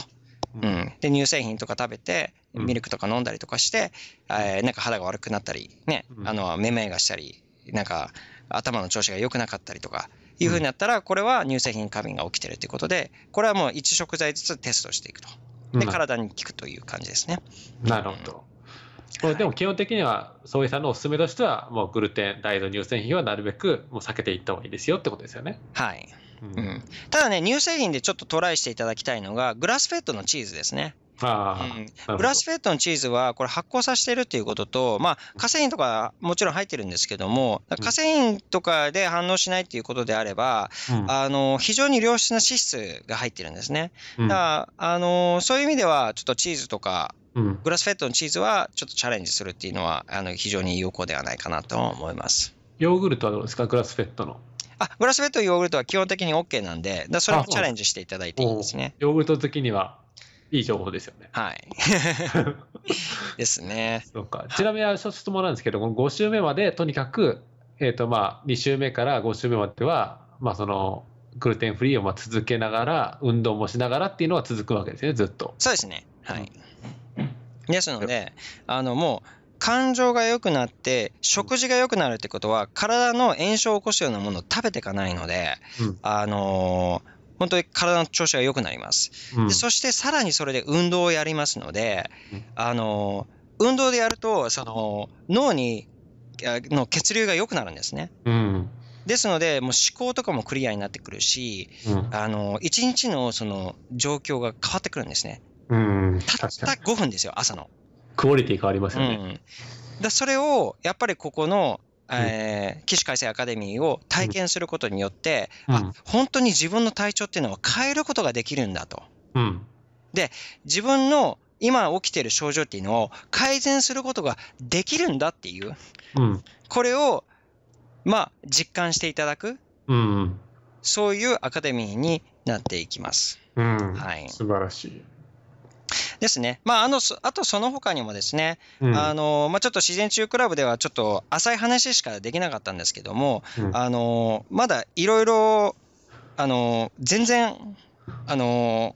うん、で乳製品とか食べてミルクとか飲んだりとかして、うん、えなんか肌が悪くなったりね、うん、あのめまいがしたりなんか頭の調子が良くなかったりとかいうふうになったら、これは乳製品過敏が起きてるということで、これはもう1食材ずつテストしていくと。で、体に効くという感じですね。なるほど。これでも基本的には、総井さんのおすすめとしては、もうグルテン、大豆、乳製品はなるべくもう避けていった方がいいですよってことですよね。はい。うん、ただね、乳製品でちょっとトライしていただきたいのが、グラスフェッドのチーズですね。うグラスフェッドのチーズは、これ発酵させてるっていうことと、まあ、カセインとかもちろん入ってるんですけども、カセインとかで反応しないっていうことであれば、うん、あの非常に良質な脂質が入ってるんですね。だあのそういう意味では、ちょっとチーズとか、グラスフェッドのチーズはちょっとチャレンジするっていうのは、あの非常に有効ではないかなと思います。ヨーグルトはどうですか、グラスフェッドの。あグラスフェッドヨーグルトは基本的に OK なんで、だそれもチャレンジしていただいていいんですね。ヨーグルト的にはいい情報ですよね。はい。ですね。そうか。ちなみに質問なんですけど、この5週目までとにかく、えっ、ー、とまあ、2週目から5週目までは、まあ、そのグルテンフリーをまあ続けながら、運動もしながらっていうのは続くわけですね、ずっと。そうですね。はい。ですので、あのもう、感情が良くなって食事が良くなるってことは体の炎症を起こすようなものを食べていかないので、うん、あのー、本当に体の調子が良くなります。うん、でそしてさらにそれで運動をやりますので、あの、運動でやると、その、脳に、の血流が良くなるんですね。うんですので、もう思考とかもクリアになってくるし、うん、あの、一日のその状況が変わってくるんですね。うん。たった5分ですよ、朝の。クオリティ変わりますよね。うん、だそれを、やっぱりここの、え士起死回生アカデミーを体験することによって、うん、あ本当に自分の体調っていうのは変えることができるんだと。うん、で自分の今起きてる症状っていうのを改善することができるんだっていう、うん、これを、まあ、実感していただく、うん、そういうアカデミーになっていきます。うん、はい、素晴らしい。ですね。まあ、あの、あとその他にもですね、うん、あの、まあ、ちょっと自然中クラブではちょっと浅い話しかできなかったんですけども、うん、あの、まだいろいろ、あの、全然、あの、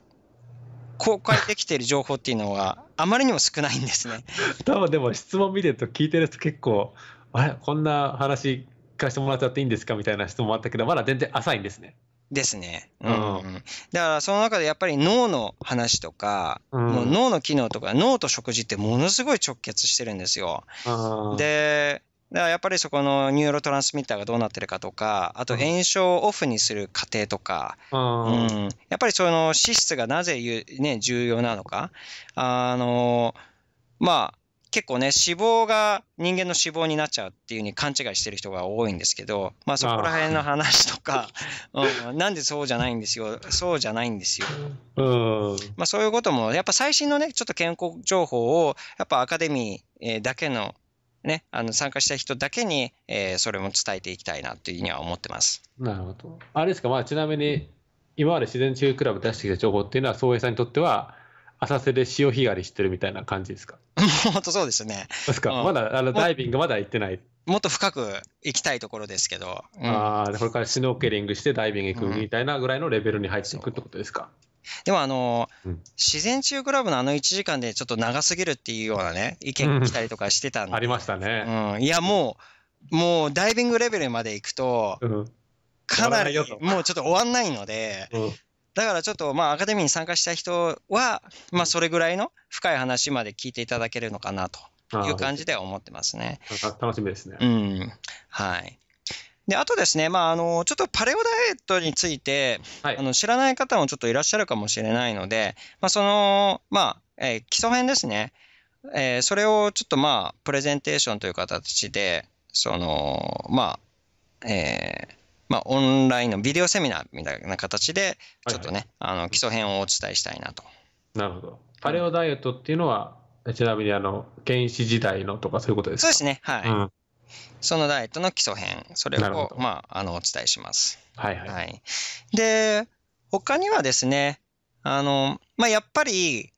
公開できている情報っていうのは、あまりにも少ないんですね。多分でも質問見てると聞いてると結構、あれこんな話聞かせてもらっちゃっていいんですかみたいな質問もあったけど、まだ全然浅いんですね。ですね。うん、だからその中でやっぱり脳の話とか、うん、もう脳の機能とか、脳と食事ってものすごい直結してるんですよ。で、だからやっぱりそこのニューロトランスミッターがどうなってるかとか、あと炎症をオフにする過程とか、うん、やっぱりその脂質がなぜ、ね、重要なのか、あの、まあ、結構ね、脂肪が人間の脂肪になっちゃうっていうふうに勘違いしてる人が多いんですけど、まあそこら辺の話とか、なんでそうじゃないんですよ、そうじゃないんですよ。うんまあそういうことも、やっぱ最新のね、ちょっと健康情報を、やっぱアカデミーだけの、ね、あの参加した人だけに、えそれも伝えていきたいなというには思ってます。なるほど。あれですか、まあちなみに、今まで自然治癒クラブ出してきた情報っていうのは、総平さんにとっては、浅瀬で潮干狩りしてるみたいな感じですか本当そうですね。ですか、うん、まだあのダイビングまだ行ってないもっと深く行きたいところですけど。うん、ああ、これからシュノーケリングしてダイビング行くみたいなぐらいのレベルに入っていくってことですか、でもあの、自然中クラブのあの1時間でちょっと長すぎるっていうようなね、意見来たりとかしてたんで。ありましたね。うん。いや、もう、もうダイビングレベルまで行くと、かなり、もうちょっと終わんないので、だからちょっと、まあ、アカデミーに参加した人は、まあ、それぐらいの深い話まで聞いていただけるのかなという感じでは思ってますね。楽しみですね。うん。はい。で、あとですね、まあ、あの、ちょっとパレオダイエットについて、はい、あの、知らない方もちょっといらっしゃるかもしれないので、まあ、その、まあ、えー、基礎編ですね。えー、それをちょっとまあ、プレゼンテーションという形で、その、まあ、えー、まあ、オンラインのビデオセミナーみたいな形で、ちょっとね、はいはい、あの基礎編をお伝えしたいなと。なるほど。パレオダイエットっていうのは、ちなみにあの、原始時代のとかそういうことですかそうですね、はい、うん、そのダイエットの基礎編、それを、まあ、あのお伝えします。はい、はい、はい、で、他にはですね、あの、まあ、やっぱり、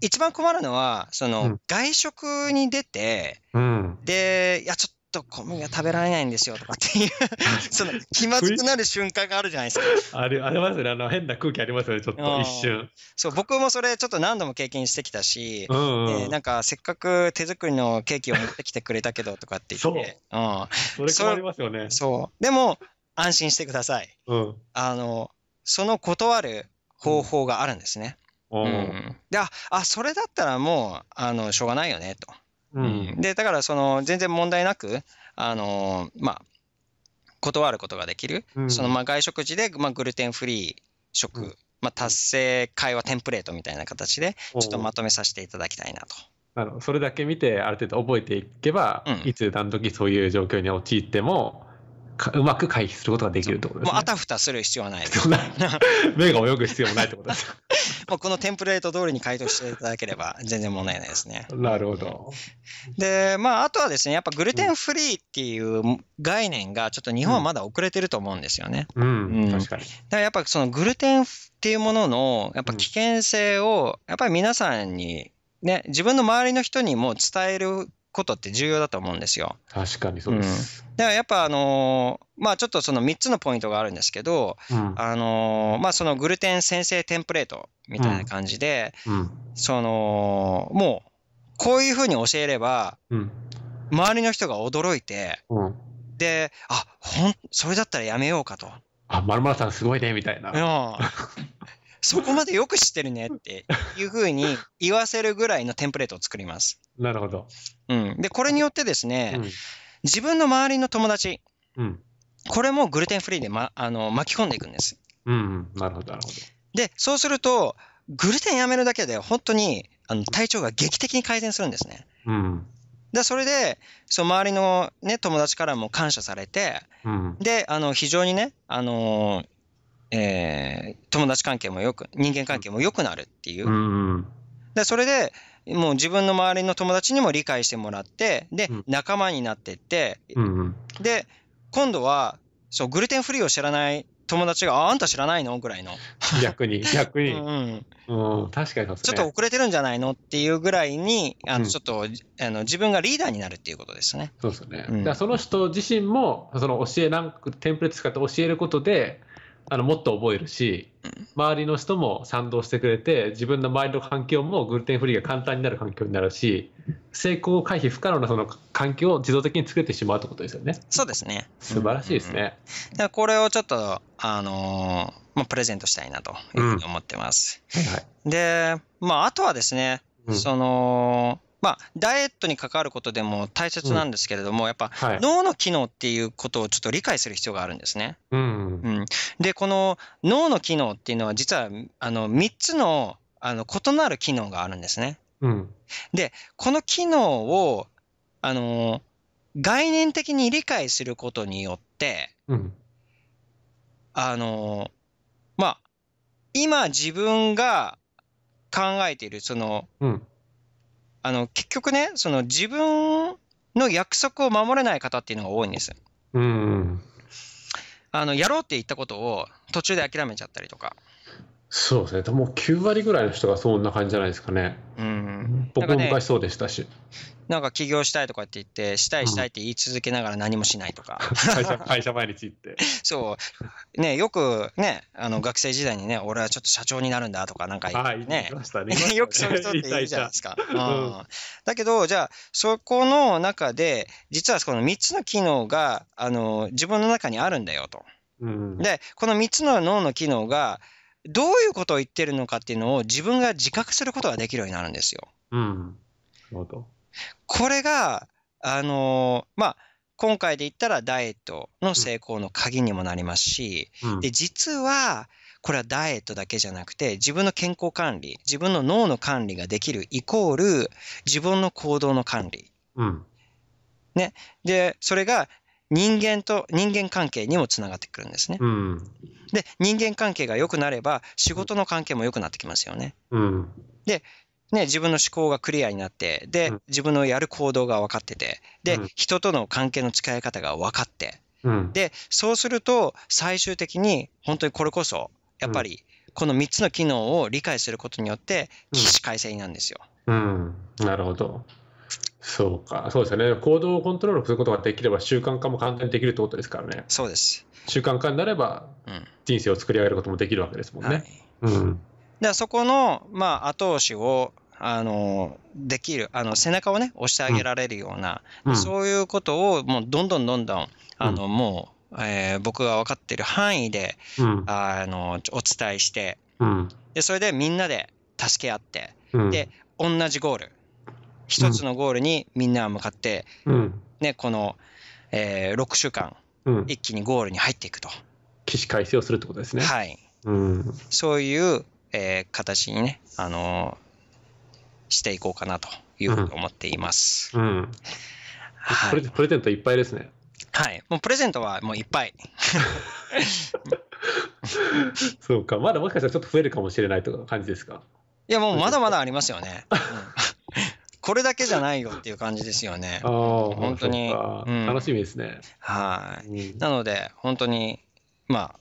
一番困るのは、その、外食に出て、うん、で、いや、ちょっと、と米が食べられないんですよとかっていうその気まずくなる瞬間があるじゃないですか。あれありますね、あの変な空気ありますよね、ちょっと一瞬。そう、僕もそれちょっと何度も経験してきたし、うん、うんえなんかせっかく手作りのケーキを持ってきてくれたけどとかって言って、そううん、それ困りますよねそ。そう。でも、安心してください。うん、あの、その断る方法があるんですね。うん。うん、であ、それだったらもう、あの、しょうがないよね、と。うん、で、だからその全然問題なく、あのー、まあ、断ることができる、うん、そのまあ外食時で、まあ、グルテンフリー食、うん、まあ、達成会話テンプレートみたいな形で、ちょっとまとめさせていただきたいなと。あのそれだけ見て、ある程度覚えていけば、いつ何時そういう状況に陥っても、うまく回避することができるってことです、ね、もうあたふたする必要はない。目が泳ぐ必要もないってことです。もうこのテンプレート通りに回答していただければ 全然問題ないですね。なるほど。で、まあ、あとはですね、やっぱグルテンフリーっていう概念がちょっと日本はまだ遅れてると思うんですよね。うん、うん、確かに。だからやっぱそのグルテンっていうもののやっぱ危険性をやっぱり皆さんにね、自分の周りの人にも伝えることって重要だと思うんですよ。確かにそうです。うん、だからやっぱあのー、まあちょっとその3つのポイントがあるんですけど、うん、あのー、まあそのグルテン先生テンプレートみたいな感じで、うん、その、もうこういうふうに教えれば、周りの人が驚いて、で、あ、ほん、それだったらやめようかと。あ、まるまるさんすごいね、みたいな。そこまでよく知ってるねっていうふうに言わせるぐらいのテンプレートを作ります。なるほど。うん、で、これによってですね、うん、自分の周りの友達、うん、これもグルテンフリーで、ま、あの巻き込んでいくんです。うん、なるほど、なるほど。で、そうすると、グルテンやめるだけで本当にあの体調が劇的に改善するんですね。うん、でそれでそ周りの、ね、友達からも感謝されて、うん、であの非常にね、あのーえー、友達関係もよく、人間関係も良くなるっていう。うんでそれでもう自分の周りの友達にも理解してもらって、で、仲間になってって、で、今度は、そう、グルテンフリーを知らない友達が、あ、あんた知らないのぐらいの。逆に、逆に。うん、うん、確かにそうです、ね、ちょっと遅れてるんじゃないのっていうぐらいに、あの、ちょっと、うん、あの、自分がリーダーになるっていうことですね。そうですね。うん、だその人自身も、その教え、なんかテンプレート使って教えることで、あのもっと覚えるし、周りの人も賛同してくれて自分の周りの環境もグルテンフリーが簡単になる環境になるし成功回避不可能なその環境を自動的に作ってしまうってことですよねそうですね素晴らしいですね、うん、うん、これをちょっとあのー、まあ、プレゼントしたいなというふうに思ってます、うん、はい、はい、でまああとはですね、うん、そのまあ、ダイエットに関わることでも大切なんですけれども、うん、やっぱ、脳の機能っていうことをちょっと理解する必要があるんですね。うん、うん、で、この脳の機能っていうのは、実はあの3つのあの異なる機能があるんですね。うん、で、この機能をあの概念的に理解することによって、うん、あのまあ、今自分が考えているその、うんあの結局ね、その自分の約束を守れない方っていうのが多いんです。うんあのやろうって言ったことを途中で諦めちゃったりとか、そうですね、でも9割ぐらいの人がそんな感じじゃないですかね。うん、僕も昔そうでしたし。なんか起業したいとかって言って、したいしたいって言い続けながら何もしないとか。会社会社毎日行って。そう。ね、よくね、あの学生時代にね、俺はちょっと社長になるんだとか、なんかね、たね よくそういう人っているじゃないですか。うん、だけど、じゃあ、そこの中で、実はこの3つの機能があの自分の中にあるんだよと。うん、で、この3つの脳の機能が、どういうことを言ってるのかっていうのを自分が自覚することができるようになるんですよ。うん。なるほど。これが、あのー、まあ、今回で言ったらダイエットの成功の鍵にもなりますし、うん、で、実は、これはダイエットだけじゃなくて、自分の健康管理、自分の脳の管理ができるイコール、自分の行動の管理。うん。ね。で、それが人間と人間関係にもつながってくるんですね。うん、で人間関係が良くなれば仕事の関係も良くなってきますよね。うん、でね、自分の思考がクリアになって、で、自分のやる行動が分かってて、で、人との関係の使い方が分かって、で、そうすると、最終的に、本当にこれこそ、やっぱり、この3つの機能を理解することによって、起死回生なんですよ。うん、なるほど。そうか、そうですよね。行動をコントロールすることができれば習慣化も簡単にできるってことですからね。そうです。習慣化になれば、人生を作り上げることもできるわけですもんね。はい、うん。で、そこの、まあ、後押しを、あの、できる、あの、背中をね、押してあげられるような、うん、そういうことを、もう、どんどんどんどん、あの、うん、もう、えー、僕が分かってる範囲で、うん、あの、お伝えして、で、それでみんなで助け合って、で、同じゴール、一つのゴールにみんなは向かって、ね、この、えー、6週間、一気にゴールに入っていくと。起死回生をするってことですね。はい。うん、そういう、えー、形にね、あのー、していこうかなというふうに思っています。うん。はい、プレゼントいっぱいですね。はい。もうプレゼントはもういっぱい。そうか。まだもしかしたらちょっと増えるかもしれないという感じですかいや、もうまだまだありますよね。うんこれだけじゃないよっていう感じですよね。本当に、うん、楽しみですね。はい、うん、なので、本当に、ま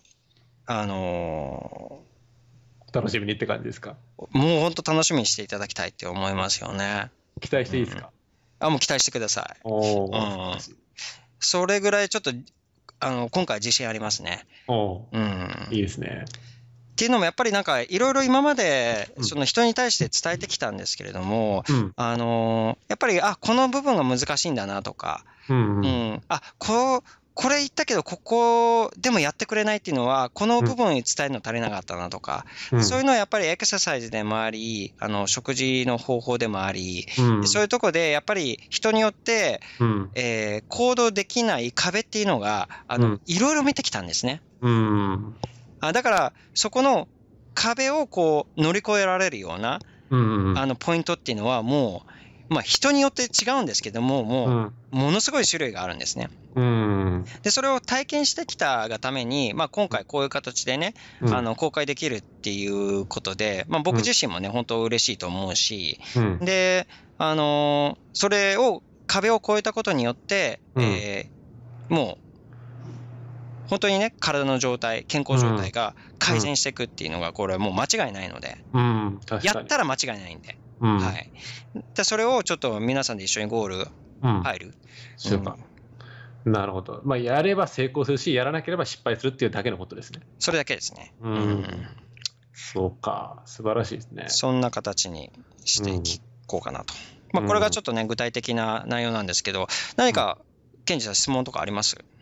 あ、あのー、楽しみにって感じですかもう本当楽しみにしていただきたいって思いますよね。期待していいですか、うん、あ、もう期待してください。おうん、それぐらいちょっと、あの、今回自信ありますね。おうん。いいですね。っていうのもやっぱりなんかいろいろ今までその人に対して伝えてきたんですけれども、うん、あのやっぱりあこの部分が難しいんだなとか、うん、うん、あこうこれ言ったけど、ここでもやってくれないっていうのは、この部分に伝えるの足りなかったなとか、うん、そういうのはやっぱりエクササイズでもあり、あの食事の方法でもあり、うん、そういうとこでやっぱり人によって、うん、えー、行動できない壁っていうのが、あのいろいろ見てきたんですね。うん、あだから、そこの壁をこう乗り越えられるような、うんうん、あのポイントっていうのはもう、まあ、人によって違うんですけども、もう、ものすごい種類があるんですね。うん、で、それを体験してきたがために、まあ、今回こういう形でね、うん、あの公開できるっていうことで、まあ、僕自身もね、うん、本当嬉しいと思うし、で、あのー、それを、壁を越えたことによって、えー、もう、本当にね、体の状態、健康状態が改善していくっていうのが、これはもう間違いないので、うん、やったら間違いないんで、うん、はい、でそれをちょっと皆さんで一緒にゴール入る。スーパーなるほど、まあ、やれば成功するし、やらなければ失敗するっていうだけのことですね。それだけですね。うん、そうか、素晴らしいですね。そんな形にしていこうかなと。まあ、これがちょっとね、具体的な内容なんですけど、何か、ケンジさん、質問とかあります、うん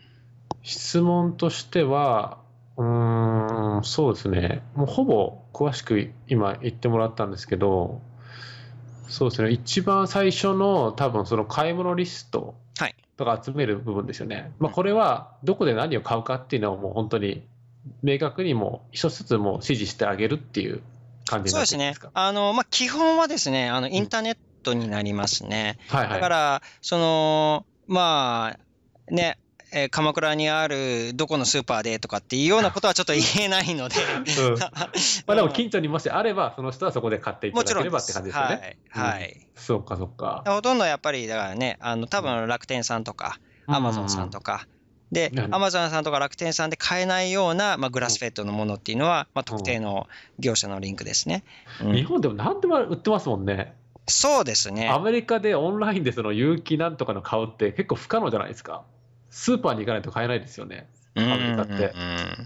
質問としては、うん、そうですね。もうほぼ詳しく今言ってもらったんですけど、そうですね。一番最初の多分その買い物リストとか集める部分ですよね。まあこれはどこで何を買うかっていうのをもう本当に明確にも一つずつも指示してあげるっていう感じでなっそうですね。あの、まあ基本はですね、あのインターネットになりますね。うん、はいはい。だから、その、まあ、ね、え鎌倉にあるどこのスーパーでとかっていうようなことはちょっと言えないので うん、まあでも近所にもしあれば、その人はそこで買っていただければって感じですよね。はい、はい、うん、そうか、そうか。ほとんどやっぱり、だからね、あの多分楽天さんとか、アマゾンさんとか、で、アマゾンさんとか楽天さんで買えないような、まあ、グラスフェットのものっていうのは、まあ、特定の業者のリンクですね。うん、日本でも何でも売ってますもんね。そうですね。アメリカでオンラインでその有機なんとかの買うって結構不可能じゃないですか。スーパーに行かないと買えないですよね。アメリカって。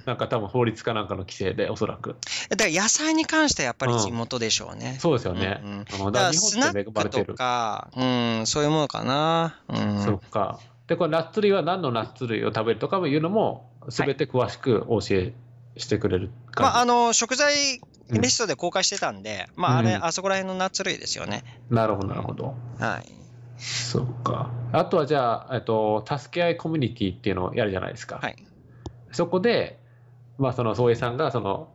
なんか多分法律かなんかの規制で、おそらく。だから野菜に関してはやっぱり地元でしょうね。うん、そうですよね。うんうん、だからスナックとか、うん、そういうものかな。うん、そっか。で、これナッツ類は何のナッツ類を食べるとかいうのも、すべて詳しくお教えしてくれる、はい、まあ、あの、食材リストで公開してたんで、まあ、あれ、あそこら辺のナッツ類ですよね。なるほど、なるほど。はい。そっか。あとはじゃあ、えっと、助け合いコミュニティっていうのをやるじゃないですか。はい。そこで、まあ、その、宗衛さんが、その、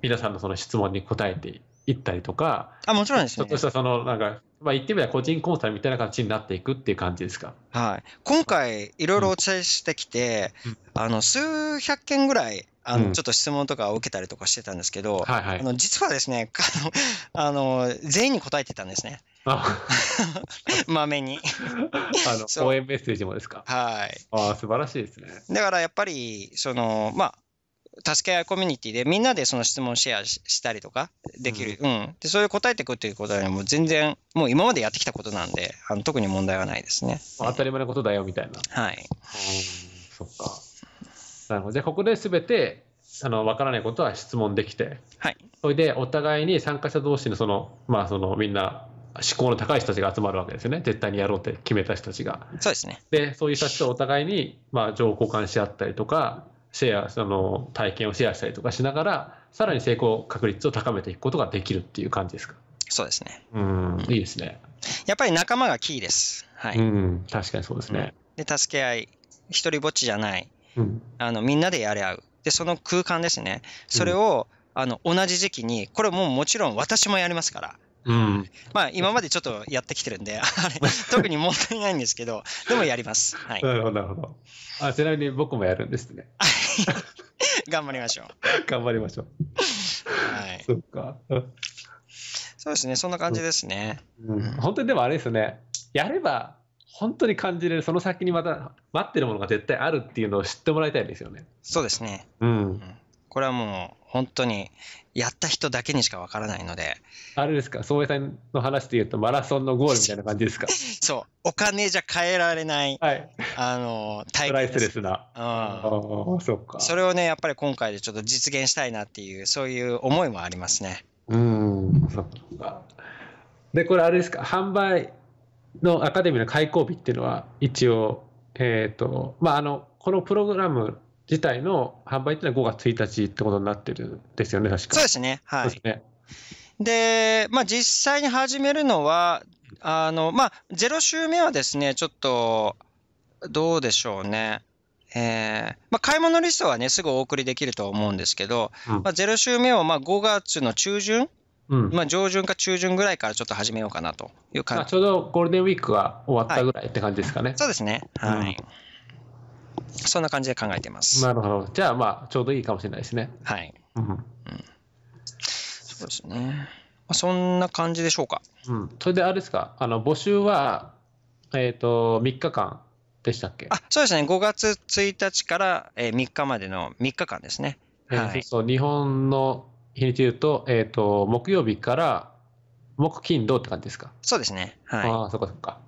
皆さんのその質問に答えていったりとか。あ、もちろんですね。ちょっとしたその、なんか、まあ、言ってみれば個人コンサルみたいな形になっていくっていう感じですか。はい。今回、いろいろお伝えしてきて、うん、あの、数百件ぐらい、あの、うん、ちょっと質問とかを受けたりとかしてたんですけど、はいはい、あの実はですね あの、あの、全員に答えてたんですね。まめに あの応援メッセージもですか。はい。ああ、素晴らしいですね。だからやっぱり、その、まあ、助け合いコミュニティでみんなでその質問シェアしたりとかできる、うん、うん、でそれ答えていくっていうことはもう全然もう今までやってきたことなんであの特に問題はないですね当たり前のことだよみたいなはいそっかなるほどじゃあここで全てあの分からないことは質問できて、はい、それでお互いに参加者同士のその、まあ、そのみんな思考の高い人たちが集まるわけですよね、絶対にやろうって決めた人たちが。そうですねでそういう人たちとお互いに、まあ、情報交換し合ったりとか、シェア、その体験をシェアしたりとかしながら、さらに成功確率を高めていくことができるっていう感じですか。そうですね。うん、いいですね。やっぱり仲間がキーです。はい。うん、確かにそうですね。うん、で、助け合い、一人ぼっちじゃない、うん、あのみんなでやり合う。で、その空間ですね。それを、うん、あの同じ時期に、これももちろん私もやりますから。うん、まあ今までちょっとやってきてるんで、特に問題ないんですけど、でもやります。はい、なるほど、なるほど。あちなみに僕もやるんですね。頑張りましょう。頑張りましょう。はい。そっか。そうですね、そんな感じですね。うん、本当にでもあれですよね。やれば、本当に感じれる、その先にまた待ってるものが絶対あるっていうのを知ってもらいたいですよね。そうですね。うん。これはも本当にやった人だけにしかわからないので。あれですか、宗江さんの話で言うと、マラソンのゴールみたいな感じですか。そう、お金じゃ変えられない、はい、あの体プライスレスな。うん、あそうかそれをね、やっぱり今回でちょっと実現したいなっていう、そういう思いもありますね。うん、そっか。で、これ、あれですか、販売のアカデミーの開講日っていうのは、一応、えっ、ー、と、まあ、あの、このプログラム自体の販売っていうのは5月1日ってことになってるんですよね、確かそうですね。はい。で、ね、で、まあ実際に始めるのは、あの、まあ0週目はですね、ちょっと、どうでしょうね。えーまあ、買い物リストはね、すぐお送りできると思うんですけど、うん、まあ、0週目をまあ5月の中旬、うん、まあ、上旬か中旬ぐらいからちょっと始めようかなという感じ、まあ、ちょうどゴールデンウィークが終わったぐらいって感じですかね。はい、そうですね、はい、うん、そんな感じで考えてます。なるほど。じゃあ、まあ、ちょうどいいかもしれないですね。はい。うん。そうですね。まあ、そんな感じでしょうか。うん。それで、あれですか、あの、募集は、えっ、ー、と、3日間でしたっけあ、そうですね。5月1日から、えー、3日までの3日間ですね。えー、はそう日本の日にち言うと、えっ、ー、と、木曜日から、木、金、土って感じですかそうですね。はい。ああ、そっかそっか。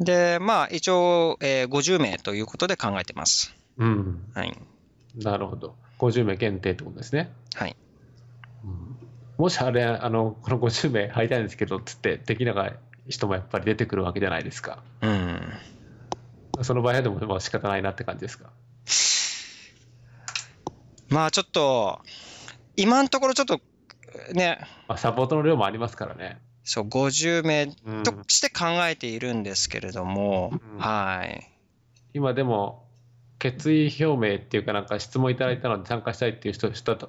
で、まあ、一応、えー、50名ということで考えてます。うん。はい。なるほど。50名限定ってことですね。はい。うん、もしあれ、あの、この50名入りたいんですけど、つってできない人もやっぱり出てくるわけじゃないですか。うん。その場合でも、まあ仕方ないなって感じですか。まあ、ちょっと、今のところちょっと、ね。まあ、サポートの量もありますからね。そう、50名として考えているんですけれども、うん、はい。今でも、決意表明っていうか、なんか質問いただいたので参加したいっていう人人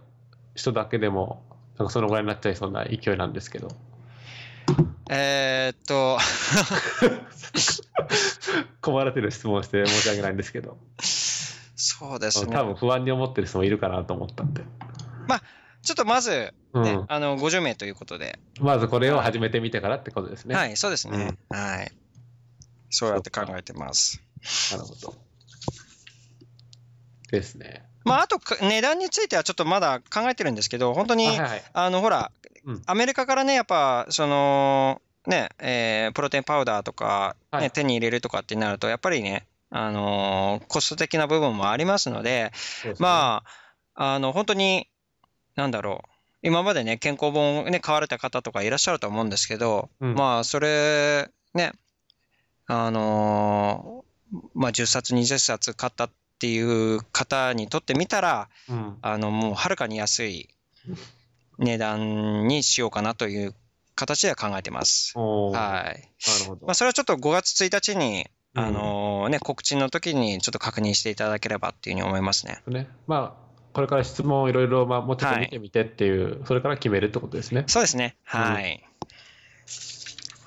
人だけでも、なんかそのぐらいになっちゃいそうな勢いなんですけど。えー、っと 困らせる質問をして申し訳ないんですけど。そうですね。多分不安に思ってる人もいるかなと思ったんで。ちょっとまず、ね、うん、あの、50名ということで。まずこれを始めてみてからってことですね。はい、そうですね。うん、はい。そうやって考えてます。なるほど。ですね。まあ、あと、値段についてはちょっとまだ考えてるんですけど、本当に、あはいはい、あの、ほら、アメリカからね、やっぱ、その、ね、えー、プロテインパウダーとかね、ね、はい、手に入れるとかってなると、やっぱりね、あのー、コスト的な部分もありますので、でね、まあ、あの、本当に、なんだろう。今までね、健康本をね、買われた方とかいらっしゃると思うんですけど、うん、まあ、それ、ね、あのー、まあ、10冊、20冊買ったっていう方にとってみたら、うん、あの、もうはるかに安い値段にしようかなという形では考えてます。はい。まあ、それはちょっと5月1日に、あのー、ね、告知の時にちょっと確認していただければっていうふうに思いますね。ねまあこれから質問をいろいろ、まあ、もうちょっと見てみてっていう、はい、それから決めるってことですね。そうですね。はい。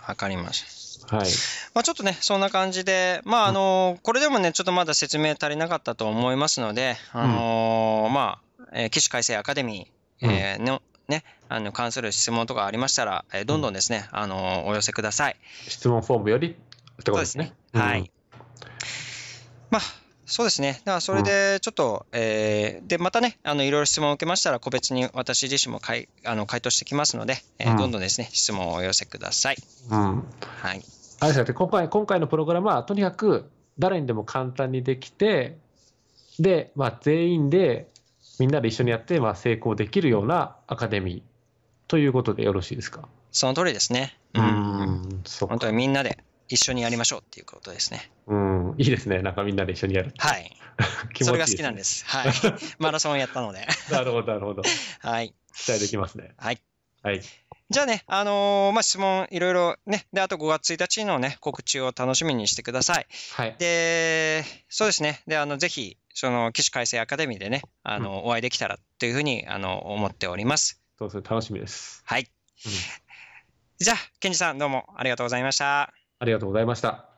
わ、うん、かりました。はい。まあ、ちょっとね、そんな感じで、まあ、あの、うん、これでもね、ちょっとまだ説明足りなかったと思いますので、あのーうん、まあ、えー、起死回アカデミー、えー、の、ね、あの、関する質問とかありましたら、えー、どんどんですね、あのお寄せください。質問フォームよりってことですね。すねはい。まあそうですね、だからそれでちょっと、うん、えー、でまたね、あのいろいろ質問を受けましたら、個別に私自身もかいあの回答してきますので、えー、うん、どんどんですね質問をお寄せください。うん、はい、あれで今回今回のプログラムは、とにかく誰にでも簡単にできて、でまあ、全員でみんなで一緒にやって、まあ、成功できるようなアカデミーということでよろしいですか。その通りですね。うん、うん、本当にみんなで一緒にやりましょうっていうことですね。うん、いいですね。なんかみんなで一緒にやる。はい。気持ちいい、ね、それが好きなんです。はい。マラソンをやったので。なるほど、なるほど。はい。期待できますね。はい。はい。じゃあね、あのー、まあ、質問いろいろね、で、あと5月1日のね、告知を楽しみにしてください。はい。で、そうですね。で、あの、ぜひ、その、起死回生アカデミーでね、あの、うん、お会いできたらというふうに、あの、思っております。どうぞ楽しみです。はい。うん、じゃあ、ケンジさん、どうもありがとうございました。ありがとうございました。